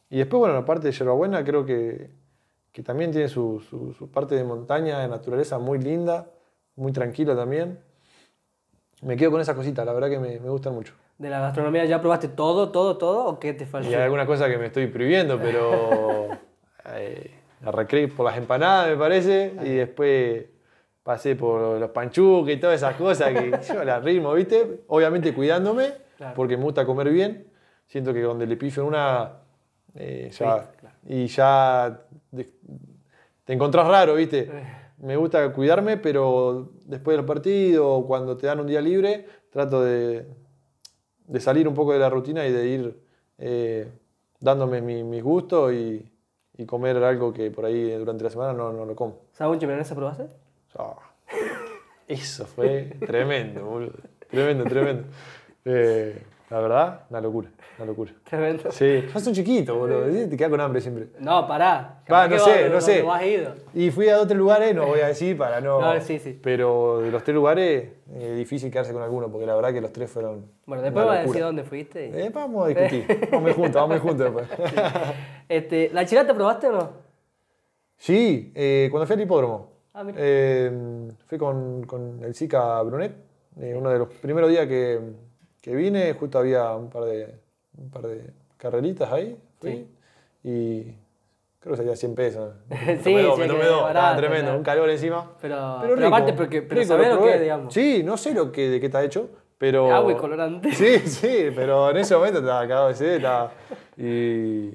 [SPEAKER 1] y después, bueno, la parte de buena creo que que también tiene su, su, parte de montaña, de naturaleza muy linda, muy tranquilo también. Me quedo con esas cositas, la verdad que me, me gustan mucho. ¿De
[SPEAKER 2] la gastronomía ya probaste todo, todo, todo o qué te faltó? Y hay alguna cosa que me estoy
[SPEAKER 1] prohibiendo, pero [LAUGHS] eh, arranqué por las empanadas, me parece, y ah. después pasé por los panchuques y todas esas cosas que [LAUGHS] yo las ritmo, ¿viste? Obviamente cuidándome, porque me gusta comer bien. Siento que donde le pifo en una eh, y ya te encontrás raro, ¿viste? Me gusta cuidarme, pero después del partido, cuando te dan un día libre, trato de, salir un poco de la rutina y de ir eh, dándome mis gustos y, comer algo que por ahí durante la semana no, lo como.
[SPEAKER 2] ¿Sabes un se probaste? Ah,
[SPEAKER 1] eso fue tremendo, boludo. Tremendo, tremendo. [LAUGHS] Eh, la verdad, una locura, una locura. [LAUGHS] Tremendo. Sí. Yo un chiquito, boludo. Te quedas con hambre siempre.
[SPEAKER 2] No, pará. no sé, no sé. Has ido.
[SPEAKER 1] Y fui a dos tres lugares, no voy a decir para no. No, sí, sí. Pero de los tres lugares es eh, difícil quedarse con alguno, porque la verdad que los tres fueron.
[SPEAKER 2] Bueno, después vas a decir dónde fuiste. Y... Eh, vamos a discutir. [LAUGHS] vamos juntos, vamos juntos después. Este, ¿La probaste o no?
[SPEAKER 1] Sí, eh, cuando fui al hipódromo. Ah, mira. Eh, fui con, con el Zika Brunet, uno de los primeros días que que vine, justo había un par de, un par de carreritas ahí, y creo que salía 100 pesos. [LAUGHS]
[SPEAKER 2] Me sí, me me tremendo, un calor encima. Pero, aparte, porque, pero lo, que, digamos.
[SPEAKER 1] Sí, no sé lo que, de qué está hecho, pero... Agua y colorante. Sí, sí, pero en ese momento estaba cagado ser, estaba... Y...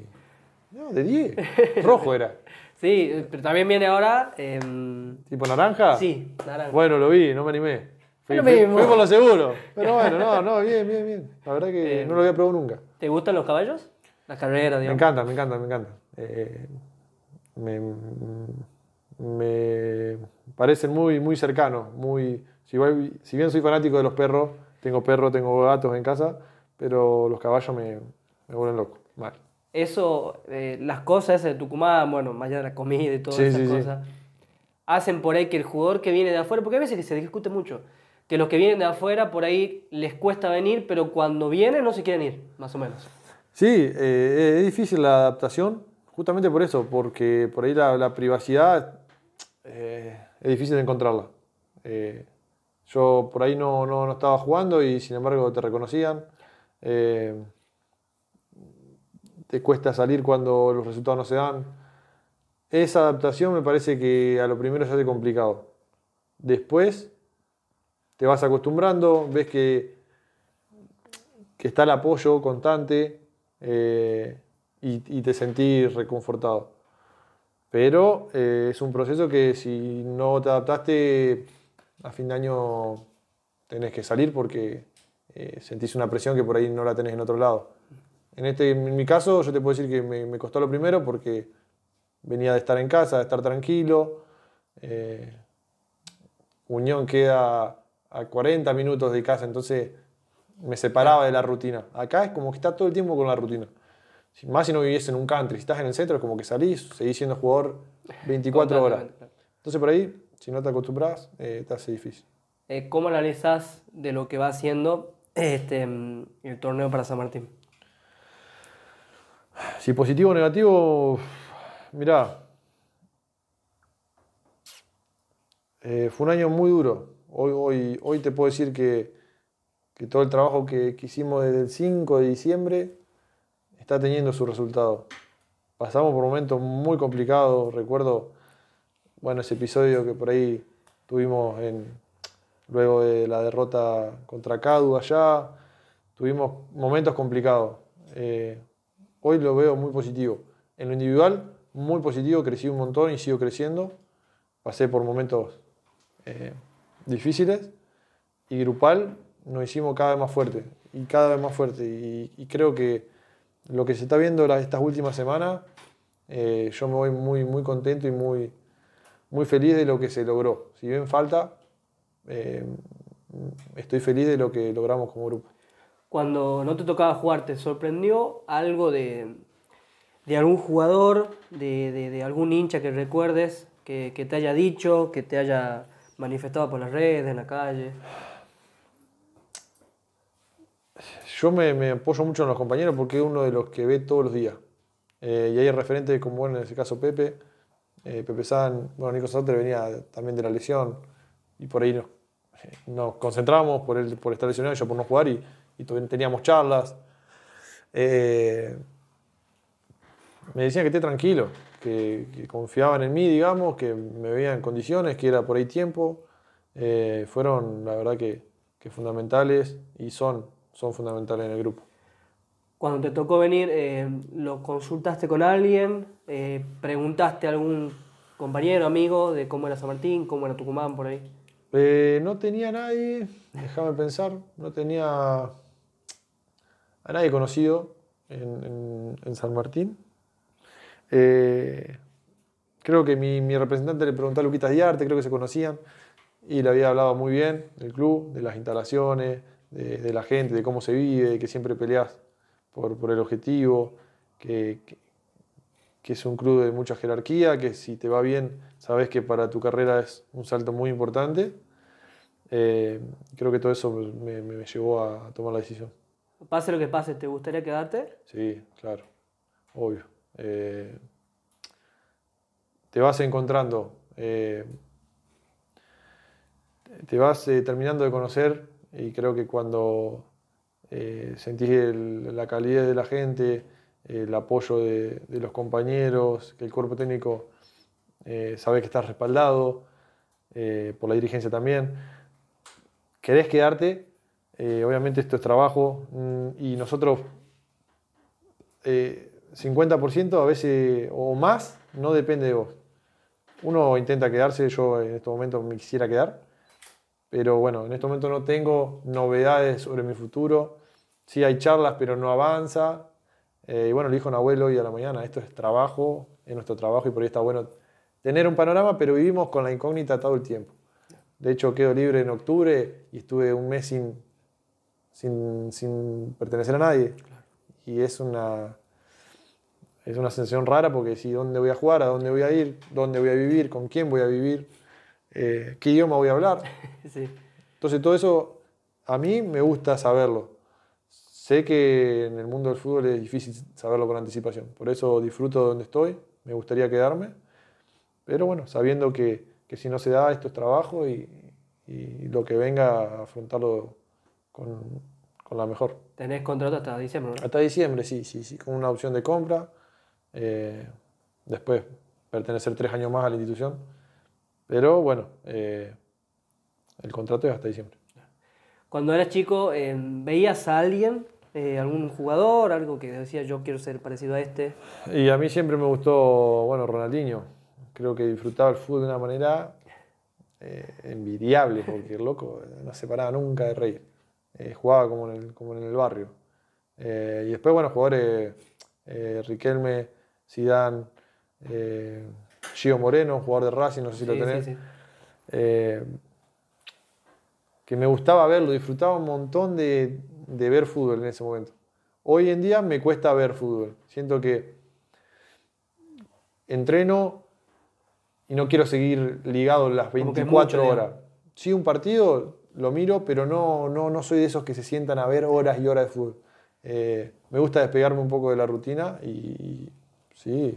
[SPEAKER 1] No, de 10,
[SPEAKER 2] [LAUGHS] rojo era. Sí, eh, pero también viene ahora. Em, ¿Tipo naranja? Sí, naranja. Bueno, lo vi, no me animé. Fui, por lo seguro. Pero bueno, no,
[SPEAKER 1] no, bien, bien, bien. La verdad que eh, no lo había probado nunca.
[SPEAKER 2] ¿Te gustan los caballos? Las carreras, digamos. Me encanta, me encanta, me encanta.
[SPEAKER 1] Eh, me, me, parecen muy, muy cercanos. Muy, si, bien soy fanático de los perros, tengo perros, tengo gatos en casa, pero los caballos me, me vuelven loco. Mal.
[SPEAKER 2] Eso, eh, las cosas de Tucumán, bueno, más allá de la comida y todas sí, esas cosas, hacen por ahí que el jugador que viene de afuera, porque a veces que se discute mucho, que los que vienen de afuera por ahí les cuesta venir, pero cuando vienen no se quieren ir, más o menos.
[SPEAKER 1] Sí, eh, es difícil la adaptación, justamente por eso, porque por ahí la, privacidad eh, es difícil de encontrarla. Eh, yo por ahí no, estaba jugando y sin embargo te reconocían. te cuesta salir cuando los resultados no se dan. Esa adaptación me parece que a lo primero se hace complicado. Después, te vas acostumbrando, ves que, que está el apoyo constante eh, y, te sentís reconfortado. Pero eh, es un proceso que si no te adaptaste, a fin de año tenés que salir porque eh, sentís una presión que por ahí no la tenés en otro lado. En, este, en mi caso, yo te puedo decir que me, me costó lo primero porque venía de estar en casa, de estar tranquilo. Unión queda a 40 minutos de casa, entonces me separaba de la rutina. Acá es como que está todo el tiempo con la rutina. Más si no vivies en un country, si estás en el centro es como que salís, seguís siendo jugador 24 horas. Entonces por ahí, si no te acostumbras, eh, te hace difícil.
[SPEAKER 2] Eh, ¿Cómo analizas de lo que va haciendo este, el torneo para San Martín?
[SPEAKER 1] Si positivo o negativo, mirá, eh, fue un año muy duro, Hoy, hoy, te puedo decir que, que todo el trabajo que, que, hicimos desde el 5 de diciembre está teniendo su resultado. Pasamos por momentos muy complicados, recuerdo, bueno, ese episodio que por ahí tuvimos luego de la derrota contra Cadu allá, tuvimos momentos complicados. Eh, hoy lo veo muy positivo. En lo individual, muy positivo, crecí un montón y sigo creciendo. Pasé por momentos eh, difíciles y grupal nos hicimos cada vez más fuerte y cada vez más fuerte. Y, creo que lo que se está viendo estas últimas semanas, eh, yo me voy muy, muy contento y muy, muy feliz de lo que se logró. Si bien falta, eh, estoy feliz de lo que logramos como grupo.
[SPEAKER 2] Cuando no te tocaba jugar, ¿te sorprendió algo de, algún jugador, de, algún hincha que recuerdes, que, que te haya dicho, que te haya manifestado por las redes, en la calle?
[SPEAKER 1] Yo me, apoyo mucho en los compañeros porque es uno de los que ve todos los días. Eh, y hay referentes como, bueno, en ese caso Pepe, eh, Pepe San, bueno, Nico Sartre venía también de la lesión y por ahí eh, nos, concentramos por, el, por estar lesionado yo por no jugar y, teníamos charlas. me decían que esté tranquilo, que, confiaban en mí, digamos, que me veían en condiciones, que era por ahí tiempo, eh, fueron, la verdad, que, fundamentales y son, son fundamentales en el grupo.
[SPEAKER 2] Cuando te tocó venir, eh, ¿lo consultaste con alguien? Eh, ¿Preguntaste a algún compañero, amigo, de cómo era San Martín, cómo era Tucumán, por ahí?
[SPEAKER 1] no tenía a nadie, déjame pensar, no tenía a nadie conocido en San Martín. Eh, creo que mi, representante le preguntó a Luquitas Diarte, creo que se conocían, y le había hablado muy bien del club, de las instalaciones, de, la gente, de cómo se vive, que siempre peleas por, el objetivo, que, es un club de mucha jerarquía, que si te va bien, sabes que para tu carrera es un salto muy importante. Eh, creo que todo eso me, me llevó a tomar la decisión.
[SPEAKER 2] Pase lo que pase, ¿te gustaría quedarte?
[SPEAKER 1] Sí, claro, obvio. Eh, te vas encontrando, eh, te vas eh, terminando de conocer y creo que cuando sentís la calidad de la gente, el apoyo de, los compañeros, que el cuerpo técnico sabe que estás respaldado, por la dirigencia también, querés quedarte, obviamente esto es trabajo mm, y nosotros... 50% a veces o más no depende de vos. Uno intenta quedarse, yo en estos momentos me quisiera quedar, pero bueno, en este momento no tengo novedades sobre mi futuro. Sí hay charlas, pero no avanza. Eh, y bueno, le dijo un abuelo hoy a la mañana, esto es trabajo, es nuestro trabajo y por ahí está bueno tener un panorama, pero vivimos con la incógnita todo el tiempo. De hecho, quedo libre en octubre y estuve un mes sin, sin, sin pertenecer a nadie. Y es una, es una sensación rara porque si dónde voy a jugar, a dónde voy a ir, dónde voy a vivir, con quién voy a vivir, eh, qué idioma voy a hablar.
[SPEAKER 2] [LAUGHS] Entonces
[SPEAKER 1] todo eso a mí me gusta saberlo. Sé que en el mundo del fútbol es difícil saberlo con anticipación, por eso disfruto de donde estoy, me gustaría quedarme, pero bueno, sabiendo que, que si no se da esto es trabajo y, lo que venga afrontarlo con, con, la mejor. Tenés contrato hasta diciembre, Hasta diciembre, sí, sí, sí, con una opción de compra eh, después pertenecer tres años más a la institución. Pero bueno, eh, el contrato es hasta diciembre.
[SPEAKER 2] Cuando eras chico, em, ¿veías a alguien, eh, algún jugador, algo que decía yo quiero ser parecido a este?
[SPEAKER 1] Y a mí siempre me gustó, bueno, Ronaldinho. Creo que disfrutaba el fútbol de una manera envidiable, porque loco no se paraba nunca de reír. jugaba como en el, como en el barrio. y después, bueno, jugadores, Riquelme, si Dan eh, Gio Moreno, jugador de Racing, no sé si lo tenés. Eh, que me gustaba verlo, disfrutaba un montón de, ver fútbol en ese momento. Hoy en día me cuesta ver fútbol. Siento que entreno y no quiero seguir ligado las 24 horas. Sí, un partido lo miro, pero no, no, no soy de esos que se sientan a ver horas y horas de fútbol. Eh, me gusta despegarme un poco de la rutina y, Sí,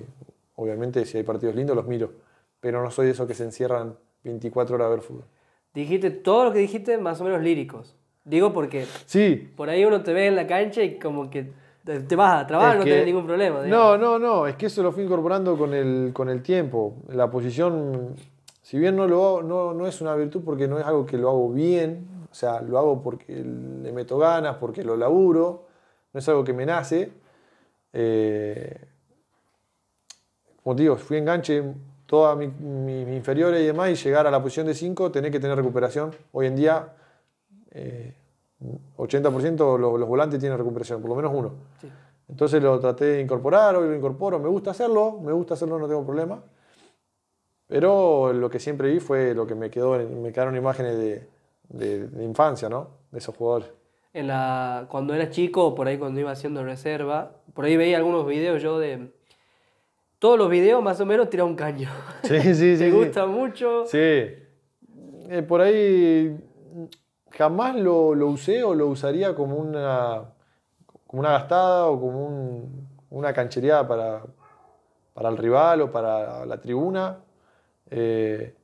[SPEAKER 1] obviamente si hay partidos lindos los miro, pero no soy de esos que se encierran 24 horas a ver fútbol.
[SPEAKER 2] Dijiste todo lo que dijiste, más o menos líricos. Digo porque por ahí uno te ve en la cancha y como que te vas a trabajar, no tienes ningún problema. No,
[SPEAKER 1] no, no, es que eso lo fui incorporando con el, con el tiempo. La posición, si bien no, lo no, no es una virtud porque no es algo que lo hago bien, o sea, lo hago porque le meto ganas, porque lo laburo, no es algo que me nace. Eh, como digo, fui enganche todas mi, mi y demás, y llegar a la posición de 5, tenés que tener recuperación. Hoy en día, 80% eh, los, los volantes tienen recuperación, por lo menos uno. Entonces lo traté de incorporar, hoy lo incorporo, me gusta hacerlo, me gusta hacerlo,
[SPEAKER 2] no tengo problema.
[SPEAKER 1] Pero lo que siempre vi fue lo que me quedó, me quedaron imágenes de, infancia, ¿no? De esos jugadores.
[SPEAKER 2] cuando era chico, por ahí cuando iba haciendo reserva, por ahí veía algunos videos yo de, todos los videos más o menos tira un caño. [LAUGHS] Sí, sí, sí. Me gusta mucho.
[SPEAKER 1] Sí. Eh, por ahí jamás lo, lo, usé o lo usaría como una, una gastada o como una canchería para, el rival o para la tribuna. Eh,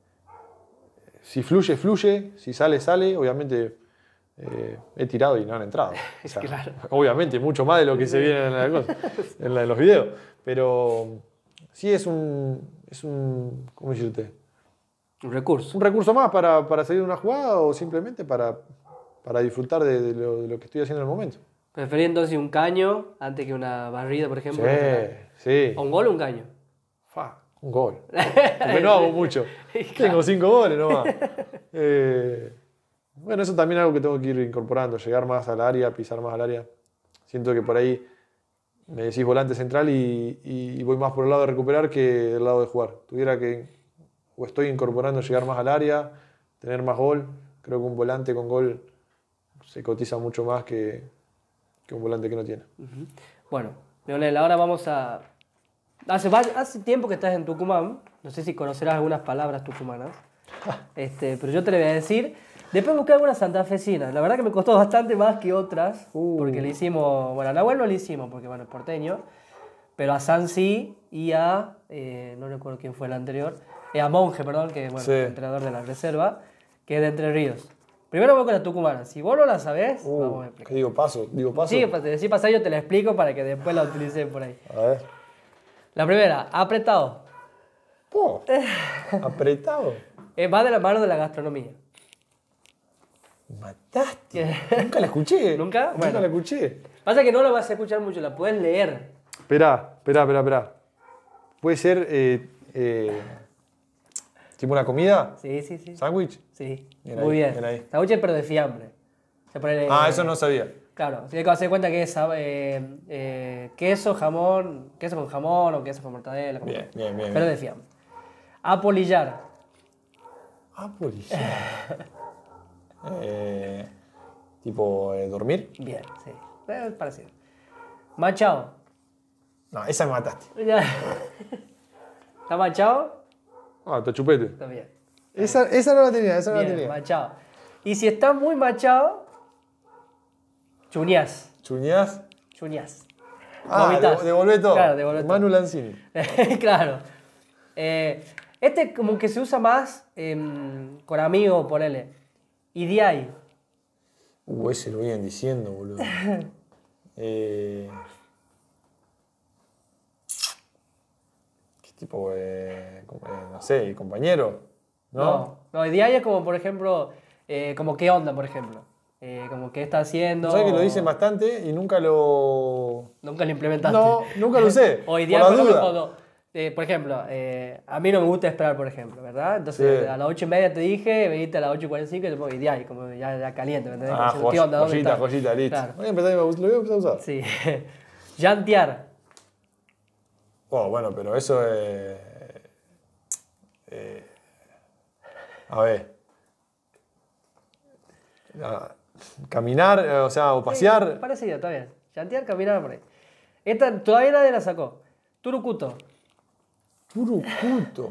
[SPEAKER 1] si fluye, fluye. Si sale, sale. Obviamente eh, he tirado y no han entrado. [LAUGHS] Obviamente, mucho más de lo que se viene en, la cosa, en los videos. Pero sí es un, es un ¿cómo Un recurso. Un recurso más para, para salir de una jugada o simplemente para, disfrutar de, lo, que estoy haciendo en el momento.
[SPEAKER 2] Preferí entonces un caño antes que una barrida, por ejemplo. Sí, sí. un gol o un caño? Fa,
[SPEAKER 1] un gol. [LAUGHS] no hago mucho. Tengo cinco goles nomás. Eh, bueno, eso también es algo que tengo que ir incorporando, llegar más al área, pisar más al área. Siento que por ahí me decís volante central y, voy más por el lado de recuperar que el lado de jugar. Tuviera que, o estoy incorporando llegar más al área, tener más gol. Creo que un volante con gol se cotiza mucho más que, un volante que no tiene. Bueno,
[SPEAKER 2] Leonel, ahora vamos a... Hace, hace tiempo que estás en Tucumán, no sé si conocerás algunas palabras tucumanas, ah. este, pero yo te le voy a decir Después busqué algunas santafesinas. La verdad que me costó [LAUGHS] bastante más que otras. Uh. Porque le hicimos. Bueno, a Nahuel no le hicimos, porque bueno, es porteño. Pero a San y a. Eh, no recuerdo quién fue el anterior. Eh, a Monje, perdón, que bueno, entrenador de la reserva, que es de Entre Ríos. Primero voy con la tucumana. Si vos no la sabés, uh, a explicar. Digo paso, digo paso. Sí, pues, te yo te la explico para que después la utilicen por ahí. A ver. La primera, apretado. Oh, apretado. [LAUGHS] Eh, va de la mano de la gastronomía. Mataste. Nunca la escuché. [LAUGHS] ¿Nunca? Nunca la escuché. Pasa que no la vas a escuchar mucho, la puedes leer.
[SPEAKER 1] espera espera espera, espera. ¿Puede ser eh, eh, tipo una comida?
[SPEAKER 2] Sí, sí, sí. ¿Sándwich? Sí. Muy bien. Sándwich pero de fiambre. ah, eso no sabía. Claro, tiene que hacer cuenta que es eh, queso, jamón, queso con jamón o queso con mortadela. Bien, bien, bien, bien. Pero de fiambre. Apolillar. Apolillar. [LAUGHS]
[SPEAKER 1] Eh, tipo eh, dormir. Bien, sí. Eh, es parecido. Machado. No, esa me mataste.
[SPEAKER 2] [LAUGHS] ¿Está machado?
[SPEAKER 1] Ah, está chupete.
[SPEAKER 2] Esa, esa no la tenía, esa no la tenía. Machado. Y si está muy machado, chuñás. ¿Chuñás? Chuñás.
[SPEAKER 1] Ah, devolve todo. Claro,
[SPEAKER 2] Manu Lanzini. [LAUGHS] claro. este como que se usa más em, con amigos, ponele. Y Uy,
[SPEAKER 1] Uh, ese lo iban diciendo, boludo. [LAUGHS]
[SPEAKER 2] Eh, ¿Qué
[SPEAKER 1] tipo de. Eh, no sé, compañero?
[SPEAKER 2] No, no, IDI es como, por ejemplo, eh, como qué onda, por ejemplo. como qué está haciendo. ¿Sabes que lo dicen bastante y nunca lo. Nunca lo implementaste. No, nunca lo sé. [LAUGHS] Hoy día, por lo eh, por ejemplo, eh, a mí no me gusta esperar, por ejemplo, ¿verdad? Entonces, a las 8 y media te dije, veniste a las 8 y 45 y te pongo, y ya, como ya, ya caliente, ¿me entendés? Ah, joyita, joyita, listo. Voy a empezar, a a usar. Sí. [LAUGHS] Jantear.
[SPEAKER 1] Oh, bueno, pero eso es... Eh, a ver. Ah, caminar, o sea, o pasear.
[SPEAKER 2] parecido, está bien. Jantear, caminar por ahí. Esta todavía nadie la sacó. Turucuto.
[SPEAKER 1] Puro culto.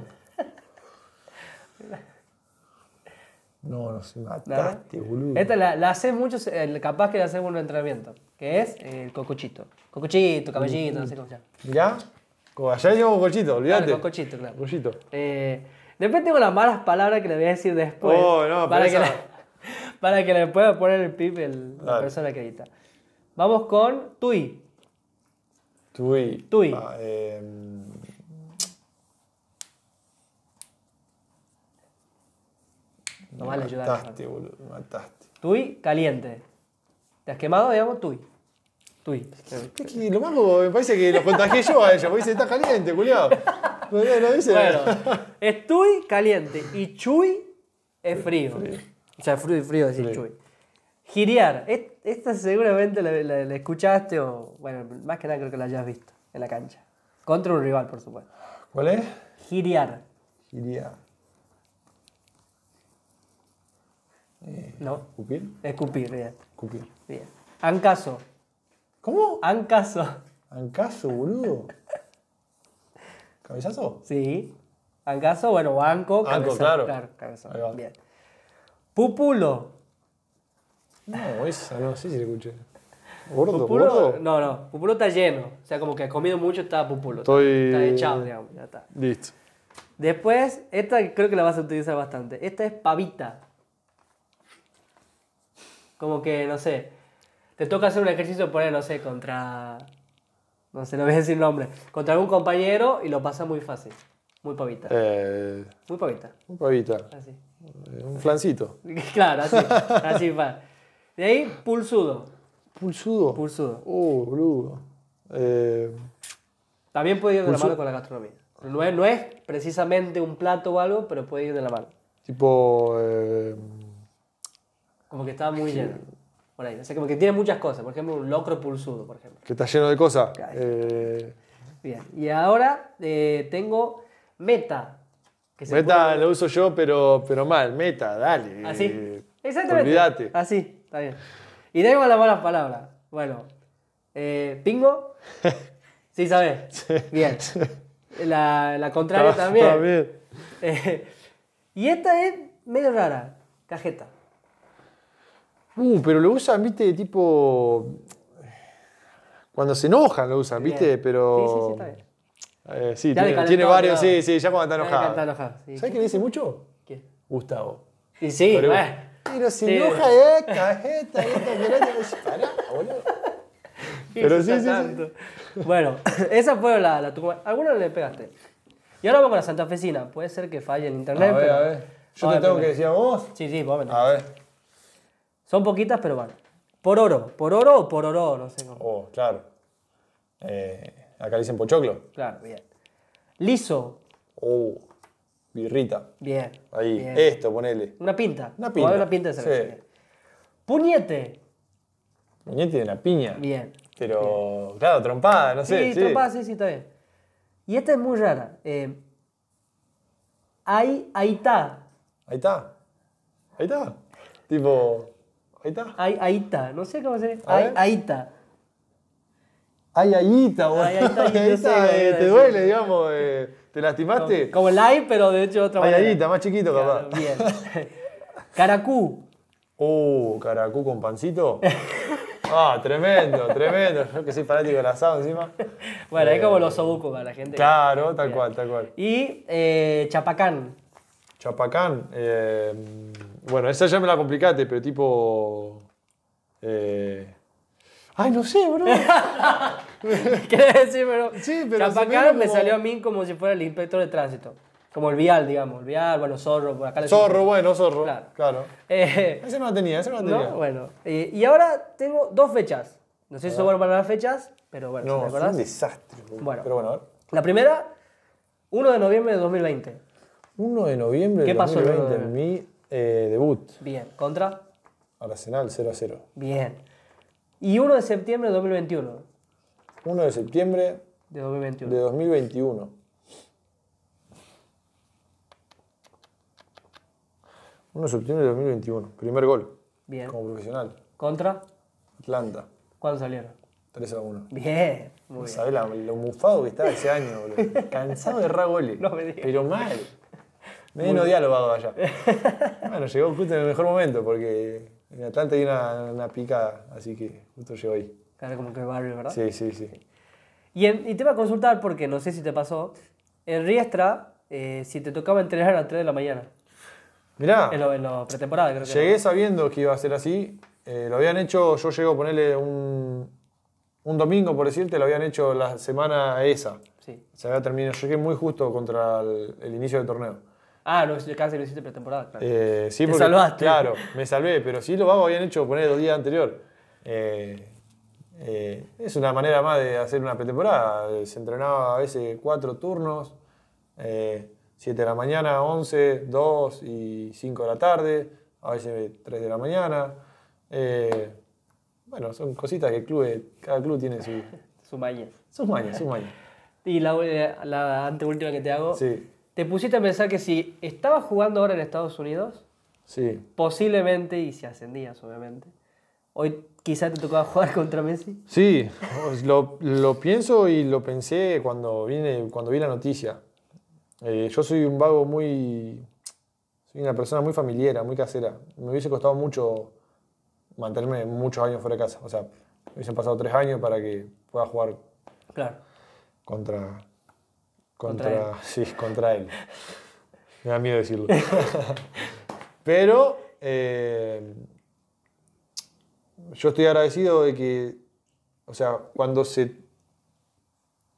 [SPEAKER 1] No, no se mataste, boludo. Esta
[SPEAKER 2] la, la hace muchos, capaz que le hacemos en un entrenamiento, que es el cocuchito, cocuchito, cabellito, no sé cómo se llama. ¿Ya? Allá decíamos cocochito, olvídate. Claro, cocochito, claro. Eh, después tengo las malas palabras que le voy a decir después. Oh, no, para, que [LAUGHS] para que le pueda poner el pip el, la persona que edita. Vamos con Tui. Tui. Tui. Ah, em,
[SPEAKER 1] No vale ayudar. Mataste, boludo.
[SPEAKER 2] Mataste. Tui, caliente. ¿Te has quemado, digamos? Tui. Tui. Es que lo más me parece que lo contagié yo a ella. Me dice, está caliente, culiado. No, no, dice Bueno, es tui, caliente. Y chui es frío. O sea, frío y frío decir chui. Giriar. Esta seguramente la, la, escuchaste o, bueno, más que nada creo que la hayas visto en la cancha. Contra un rival, por supuesto. ¿Cuál es? Giriar. Giriar. Eh, no. ¿Cupir? Es Cupir, bien. Cupir. Bien. Ancaso. ¿Cómo? Ancaso. Ancaso, boludo. ¿Cabezazo? Sí. Ancaso, bueno, banco, Anco, claro. claro cabezazo. Bien.
[SPEAKER 1] Pupulo. No, esa no Sí, se le escuché. pupulo,
[SPEAKER 2] No, no. Pupulo está lleno. O sea, como que has comido mucho, está pupulo. Está echado, digamos. Ya está. Listo. Después, esta creo que la vas a utilizar bastante. Esta es pavita. Como que, no sé, te toca hacer un ejercicio, poner, no sé, contra. No sé, no voy a decir nombre. Contra algún compañero y lo pasa muy fácil. Muy pavita. Eh, muy pavita. Muy pavita. Así.
[SPEAKER 1] Un flancito.
[SPEAKER 2] [LAUGHS] claro, así. así va. De ahí, pulsudo. Pulsudo. Pulsudo. Oh, boludo. Eh, También puede ir de la mano con la gastronomía. No es, precisamente un plato o algo, pero puede ir de la mano. Tipo. Eh, como que está muy lleno. Por ahí. O sea, como que tiene muchas cosas. Por ejemplo, un locro pulsudo, por ejemplo.
[SPEAKER 1] Que está lleno de cosas. Eh,
[SPEAKER 2] bien. Y ahora eh, tengo meta.
[SPEAKER 1] meta lo uso yo, pero, pero mal. Meta, dale. Así.
[SPEAKER 2] Ah, Exactamente. Olvídate. Así, ah, está bien. Y tengo las malas palabras. Bueno, eh, pingo. [LAUGHS] sí, sabes. Bien. La, la contraria también. también. [LAUGHS] y esta es medio rara. Cajeta.
[SPEAKER 1] Uh, pero lo usan, viste, tipo. Cuando se enojan lo usan, viste, pero. Sí, sí, sí, está bien. Eh, sí, tiene, varios, sí, sí, ya cuando está enojado.
[SPEAKER 2] ¿Sabes qué le dice mucho?
[SPEAKER 1] ¿Quién? Gustavo. Y sí, pero, eh.
[SPEAKER 2] pero se enoja, eh, cajeta, esta, pará, boludo. [LAUGHS] Pero sí, sí, Bueno, [LAUGHS] esa fue la, la le pegaste. Y ahora vamos con la Santa Santafesina. Puede ser que falle el internet. pero... a ver. Yo te tengo que decir a vos. Sí, sí, vos A ver. Son poquitas, pero vale Por oro, por oro o por oro, no sé cómo. Oh, claro. Eh, acá dicen pochoclo. Claro, bien. Liso.
[SPEAKER 1] Oh, birrita. Bien. Ahí, esto, ponele.
[SPEAKER 2] Una pinta. Una pinta. Una pinta de cerveza. Sí. Puñete.
[SPEAKER 1] Puñete de la piña. Bien. Pero, claro, trompada, no sé. Sí, trompada,
[SPEAKER 2] sí, sí, está bien. Y esta es muy rara. Eh, ahí, ahí está. Ahí está. Ahí está. Tipo. ¿Aita? ahí está. no sé cómo se dice. Ay, Aita. Ahí está. Ahí Ay, Aita, [LAUGHS] eh, te duele,
[SPEAKER 1] digamos. Eh, ¿Te lastimaste? Como, como el pero de hecho otra vez. ahí Ay, más chiquito capaz. Bien. [LAUGHS]
[SPEAKER 2] Caracú.
[SPEAKER 1] Oh, caracú con pancito. Ah, tremendo, tremendo.
[SPEAKER 2] Yo que soy fanático del asado encima. Bueno, es como eh, los sobucos para la gente.
[SPEAKER 1] Claro, tal cual, tal cual.
[SPEAKER 2] Y Chapacán. Chapacán.
[SPEAKER 1] Eh, bueno, esa ya me la complicaste, pero tipo. Eh, ay, no sé, bro.
[SPEAKER 2] [LAUGHS] ¿Qué decir, pero. Sí, pero. Capacaro me, salió a mí como si fuera el inspector de tránsito. Como el vial, digamos. El vial, bueno, zorro, por acá. Zorro, bueno, zorro. Claro. claro. Eh, ese no lo tenía, ese no lo tenía. Bueno. y ahora tengo dos fechas. No sé si son ah. buenas para las fechas, pero bueno, no, ¿te Es un desastre. Bueno. Pero bueno, a ver. La primera, 1 de noviembre de 2020. 1 de
[SPEAKER 1] noviembre de 2020. ¿Qué pasó? 2020? Eh, debut. Bien. ¿Contra? Arsenal 0 a 0.
[SPEAKER 2] Bien. Y 1 de septiembre de 2021. 1 de septiembre de 2021. De 2021.
[SPEAKER 1] 1 de septiembre de 2021. Primer gol. Bien. Como profesional. ¿Contra? Atlanta. ¿Cuándo salieron? 3 a 1. Bien. Muy bien. lo mufado que estaba ese año, boludo. [LAUGHS] Cansado de errar goles. No me digas. Pero mal. Menos diálogo allá. [LAUGHS] bueno, llegó justo en el mejor momento, porque en Atlanta hay una, una pica, así que justo llegó ahí. Claro, como que el barrio, ¿verdad? Sí, sí, sí.
[SPEAKER 2] Y, te iba a consultar, porque no sé si te pasó, en Riestra, eh, si te tocaba entrenar a las 3 de la mañana. Mirá. En la pretemporada, creo que Llegué
[SPEAKER 1] sabiendo que iba a ser así. Eh, lo habían hecho, yo llego a ponerle un, un domingo, por decirte, lo habían hecho la semana esa. Sí. Se había terminado. Llegué muy justo contra el inicio del torneo.
[SPEAKER 2] Ah, lo casi lo hiciste pretemporada, claro. Eh, sí, salvaste. Claro,
[SPEAKER 1] me salvé, pero sí lo habían hecho poner el días anterior. Eh, eh, es una manera más de hacer una pretemporada. Se entrenaba a veces cuatro turnos, 7 de la mañana, 11, 2 y 5 de la tarde, a veces 3 de la mañana. bueno, son cositas que cada club tiene su...
[SPEAKER 2] [LAUGHS] sus mañas. Sus mañas, sus mañas. Y la, la, anteúltima que te hago. Sí. ¿Te pusiste a pensar que si estaba jugando ahora en Estados Unidos? Sí. Posiblemente, y si ascendías, obviamente. Hoy quizá te tocaba [LAUGHS] jugar contra Messi. Sí,
[SPEAKER 1] pues, lo, pienso y lo pensé cuando, vine, cuando vi la noticia. Eh, yo soy un vago muy. Soy una persona muy familiar, muy casera. Me hubiese costado mucho mantenerme muchos años fuera de casa. O sea, me hubiesen pasado tres años para que pueda jugar. Claro. Contra, contra, él. Sí, [LAUGHS] contra él. Me da miedo decirlo. [LAUGHS] Pero eh, yo estoy agradecido de que, o sea, cuando se,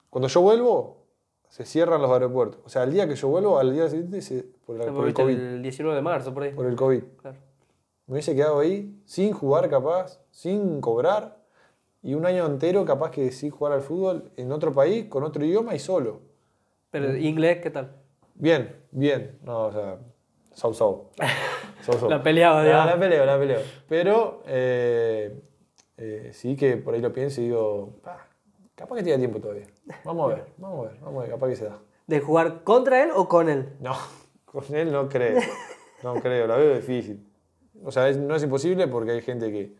[SPEAKER 1] cuando yo vuelvo, se cierran los aeropuertos. O sea, el día que yo vuelvo, al día siguiente, por, por el COVID.
[SPEAKER 2] 19 de marzo, por
[SPEAKER 1] el COVID. Me hubiese quedado ahí sin jugar capaz, sin cobrar, y un año entero capaz que sí jugar al fútbol en otro país, con otro idioma y solo.
[SPEAKER 2] Pero inglés, ¿qué
[SPEAKER 1] tal? Bien, bien. No, o sea, so, so. [LAUGHS] la peleaba, de la peleo, la peleo. Pero eh, eh, sí que por ahí lo pienso y digo, capaz que tiene tiempo todavía. Vamos a ver, [LAUGHS] vamos a ver, vamos a ver, capaz que se da. ¿De jugar contra
[SPEAKER 2] él o con él?
[SPEAKER 1] No, [LAUGHS] con él no creo. No creo, la veo difícil. O sea, no es imposible porque hay gente que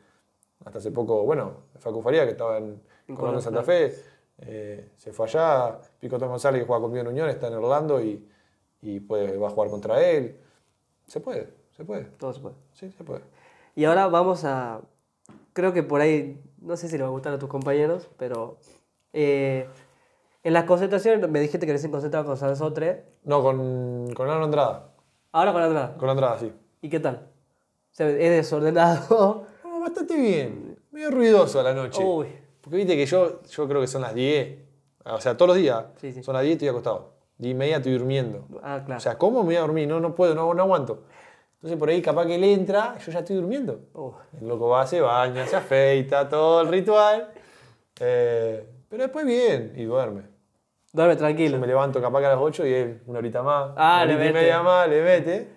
[SPEAKER 1] hasta hace poco, bueno, Facu Faría, que estaba en, en Colombia, Santa Fe, eh, se fue allá, Picotón González, que juega con en Unión, está en Orlando y, y va a jugar contra él. Se puede,
[SPEAKER 2] se puede. Todo se puede. Sí, se puede. Y ahora vamos a. Creo que por ahí, no sé si le va a gustar a tus compañeros, pero. Eh, en las concentraciones, me dijiste que recién concentrado con Sanzotre. No, con, con Ana Andrada. Ahora con Andrada. Con Andrada, sí. ¿Y qué tal? O es desordenado.
[SPEAKER 1] No, [LAUGHS] ah, bastante bien. Medio ruidoso a la noche. Uy. Porque viste que yo, yo creo que son las 10 o sea, todos los días. Son las 10 y estoy acostado. y media estoy durmiendo. Ah, claro. O sea, ¿cómo me voy a dormir? No, no puedo, no, aguanto. Entonces por ahí capaz que él entra, yo ya estoy durmiendo. El loco va, se baña, se afeita, todo el ritual. Eh, pero después bien y duerme. Duerme tranquilo. me levanto capaz que a las 8 y él una horita más. Ah, le media más, le mete.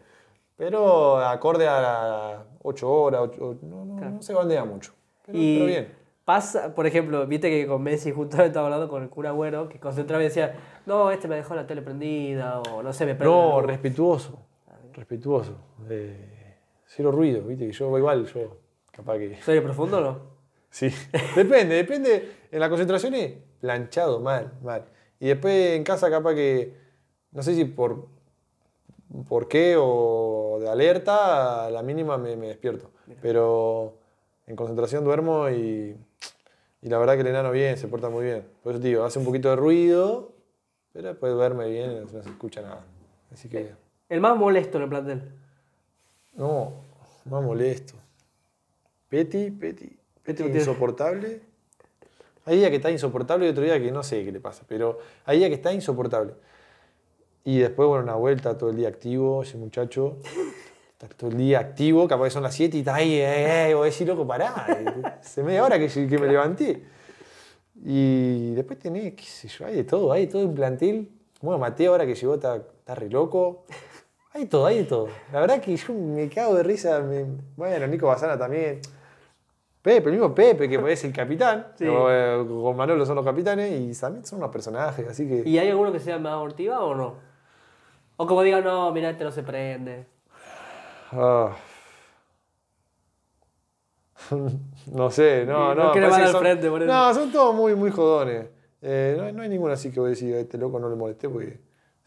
[SPEAKER 1] Pero acorde a las 8 horas, no, no,
[SPEAKER 2] se bandea mucho. pero bien. Pasa, por ejemplo, viste que con Messi justo [LAUGHS] estaba hablando con el cura Güero, que concentraba y decía, no, este me dejó la tele prendida, o no sé, me prendo. No,
[SPEAKER 1] respetuoso, respetuoso. Eh, cero ruido, viste, que yo igual, yo capaz que... ¿Soy profundo o no? [LAUGHS] sí, depende, depende. En la concentración es planchado, mal, mal. Y después en casa capaz que, no sé si por, por qué o de alerta, a la mínima me, despierto. Pero en concentración duermo y y la verdad que el enano bien, se porta muy bien. Por eso digo, hace un poquito de ruido, pero después verme bien no se escucha
[SPEAKER 2] nada. Así que... ¿El más molesto en el plantel? No, más
[SPEAKER 1] molesto. Peti, Peti. Peti insoportable. Hay día que está insoportable y otro día que no sé qué le pasa, pero hay día que está insoportable. Y después, bueno, una vuelta todo el día activo, ese muchacho todo el día activo, capaz que son las 7 y está, ahí, eh, eh, eh vos loco, pará. Hace eh, media hora que, me levanté. Y después tenés, qué sé yo, hay de todo, hay de todo en plantil Bueno, Mateo ahora que llegó está, está re loco. Hay todo, hay de todo. La verdad que yo me cago de risa.
[SPEAKER 2] Bueno, Nico Basana también.
[SPEAKER 1] Pepe, el mismo Pepe, que es el capitán. [LAUGHS] Sí. Eh,
[SPEAKER 2] con Manolo son los capitanes y también son unos personajes, así que... ¿Y hay alguno que sea más abortiva o no? O como diga, no, mira, este no se prende.
[SPEAKER 1] Ah. [LAUGHS] no sé, no, no. No, son, no todos muy, muy jodones. Eh, no, hay ninguno así que voy a decir, a este loco no le molesté porque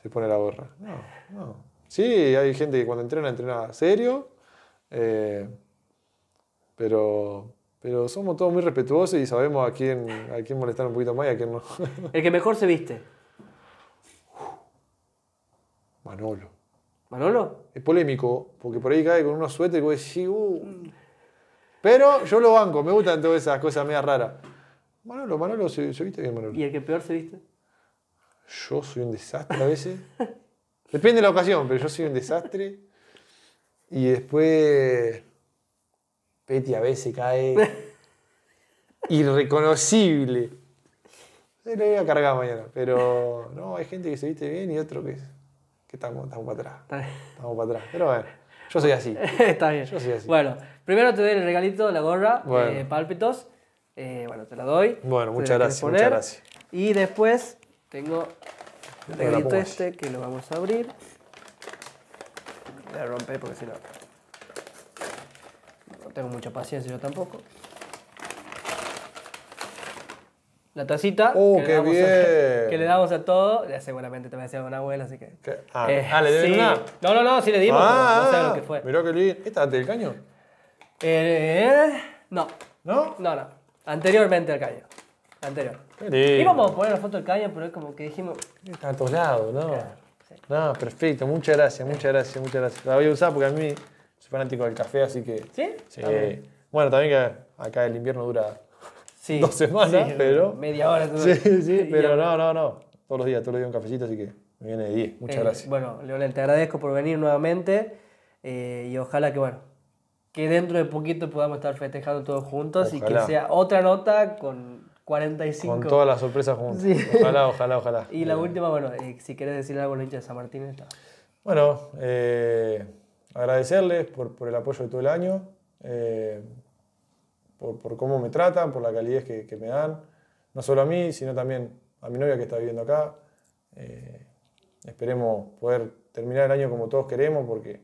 [SPEAKER 1] se pone la gorra.
[SPEAKER 2] No, no.
[SPEAKER 1] Sí, hay gente que cuando entrena, entrena serio. Eh, pero, pero somos todos muy respetuosos y sabemos a quién, a quién molestar un poquito más y a quién no. [LAUGHS]
[SPEAKER 2] El que mejor se viste.
[SPEAKER 1] Manolo. ¿Manolo? Es polémico, porque por ahí cae con unos suéteres y vos decís, uh. Mm. Pero yo lo banco, me gustan todas esas cosas medias raras. Manolo, Manolo, ¿se, viste bien, Manolo? ¿Y el que peor se viste? Yo soy un desastre a veces. [LAUGHS] Depende de la ocasión, pero yo soy un desastre. Y después. Peti a veces cae. [LAUGHS] irreconocible. Se lo voy a cargar mañana, pero no, hay gente que se viste bien y otro que es
[SPEAKER 2] que estamos, estamos para atrás. Estamos para atrás. Pero bueno, yo soy así. [LAUGHS] Está bien. Yo soy así. Bueno, primero te doy el regalito, la gorra, de eh, pálpitos. Eh, bueno, te la doy. Bueno, muchas gracias, muchas gracias. Y después tengo el regalito este que lo vamos a abrir. Voy a romper porque si no. No tengo mucha paciencia yo tampoco. la tacita. Oh, [LAUGHS] que le damos A, que le todo. Ya seguramente también hacía una abuela, así que. Ah, eh, ah, ¿le una? No, no, no, sí le dimos, pero no ah, sé lo que
[SPEAKER 1] fue. Mirá que lindo. ¿Esta antes del caño?
[SPEAKER 2] Eh, no. ¿No? No, no. Anteriormente al caño. Anterior. Qué lindo. Íbamos a poner la foto del caño, pero es como que dijimos. Está a todos lados, ¿no? sí.
[SPEAKER 1] No, perfecto. Muchas gracias, muchas gracias, muchas gracias. La voy a usar porque a mí soy fanático del café, así que. ¿Sí? Sí. Bueno, también que acá el invierno dura sí, dos semanas, pero...
[SPEAKER 2] Media hora. Todo sí, sí, [LAUGHS] pero
[SPEAKER 1] no, no, no. Todos los días, todos los días un cafecito, así que me viene de 10. Muchas eh, gracias. Bueno,
[SPEAKER 2] Leonel, te agradezco por venir nuevamente eh, y ojalá que, bueno, que dentro de poquito podamos estar festejando todos juntos y que sea otra nota con 45. Con todas las sorpresas juntas. Ojalá, ojalá, ojalá. Y la eh, última, bueno, si quieres decir algo Lucha de San Martín, está. Bueno,
[SPEAKER 1] agradecerles por, por, el apoyo de todo el año por, cómo me tratan, por la calidez que, me dan, no solo a mí, sino también a mi novia que está viviendo acá. Eh, esperemos poder terminar el año como todos queremos, porque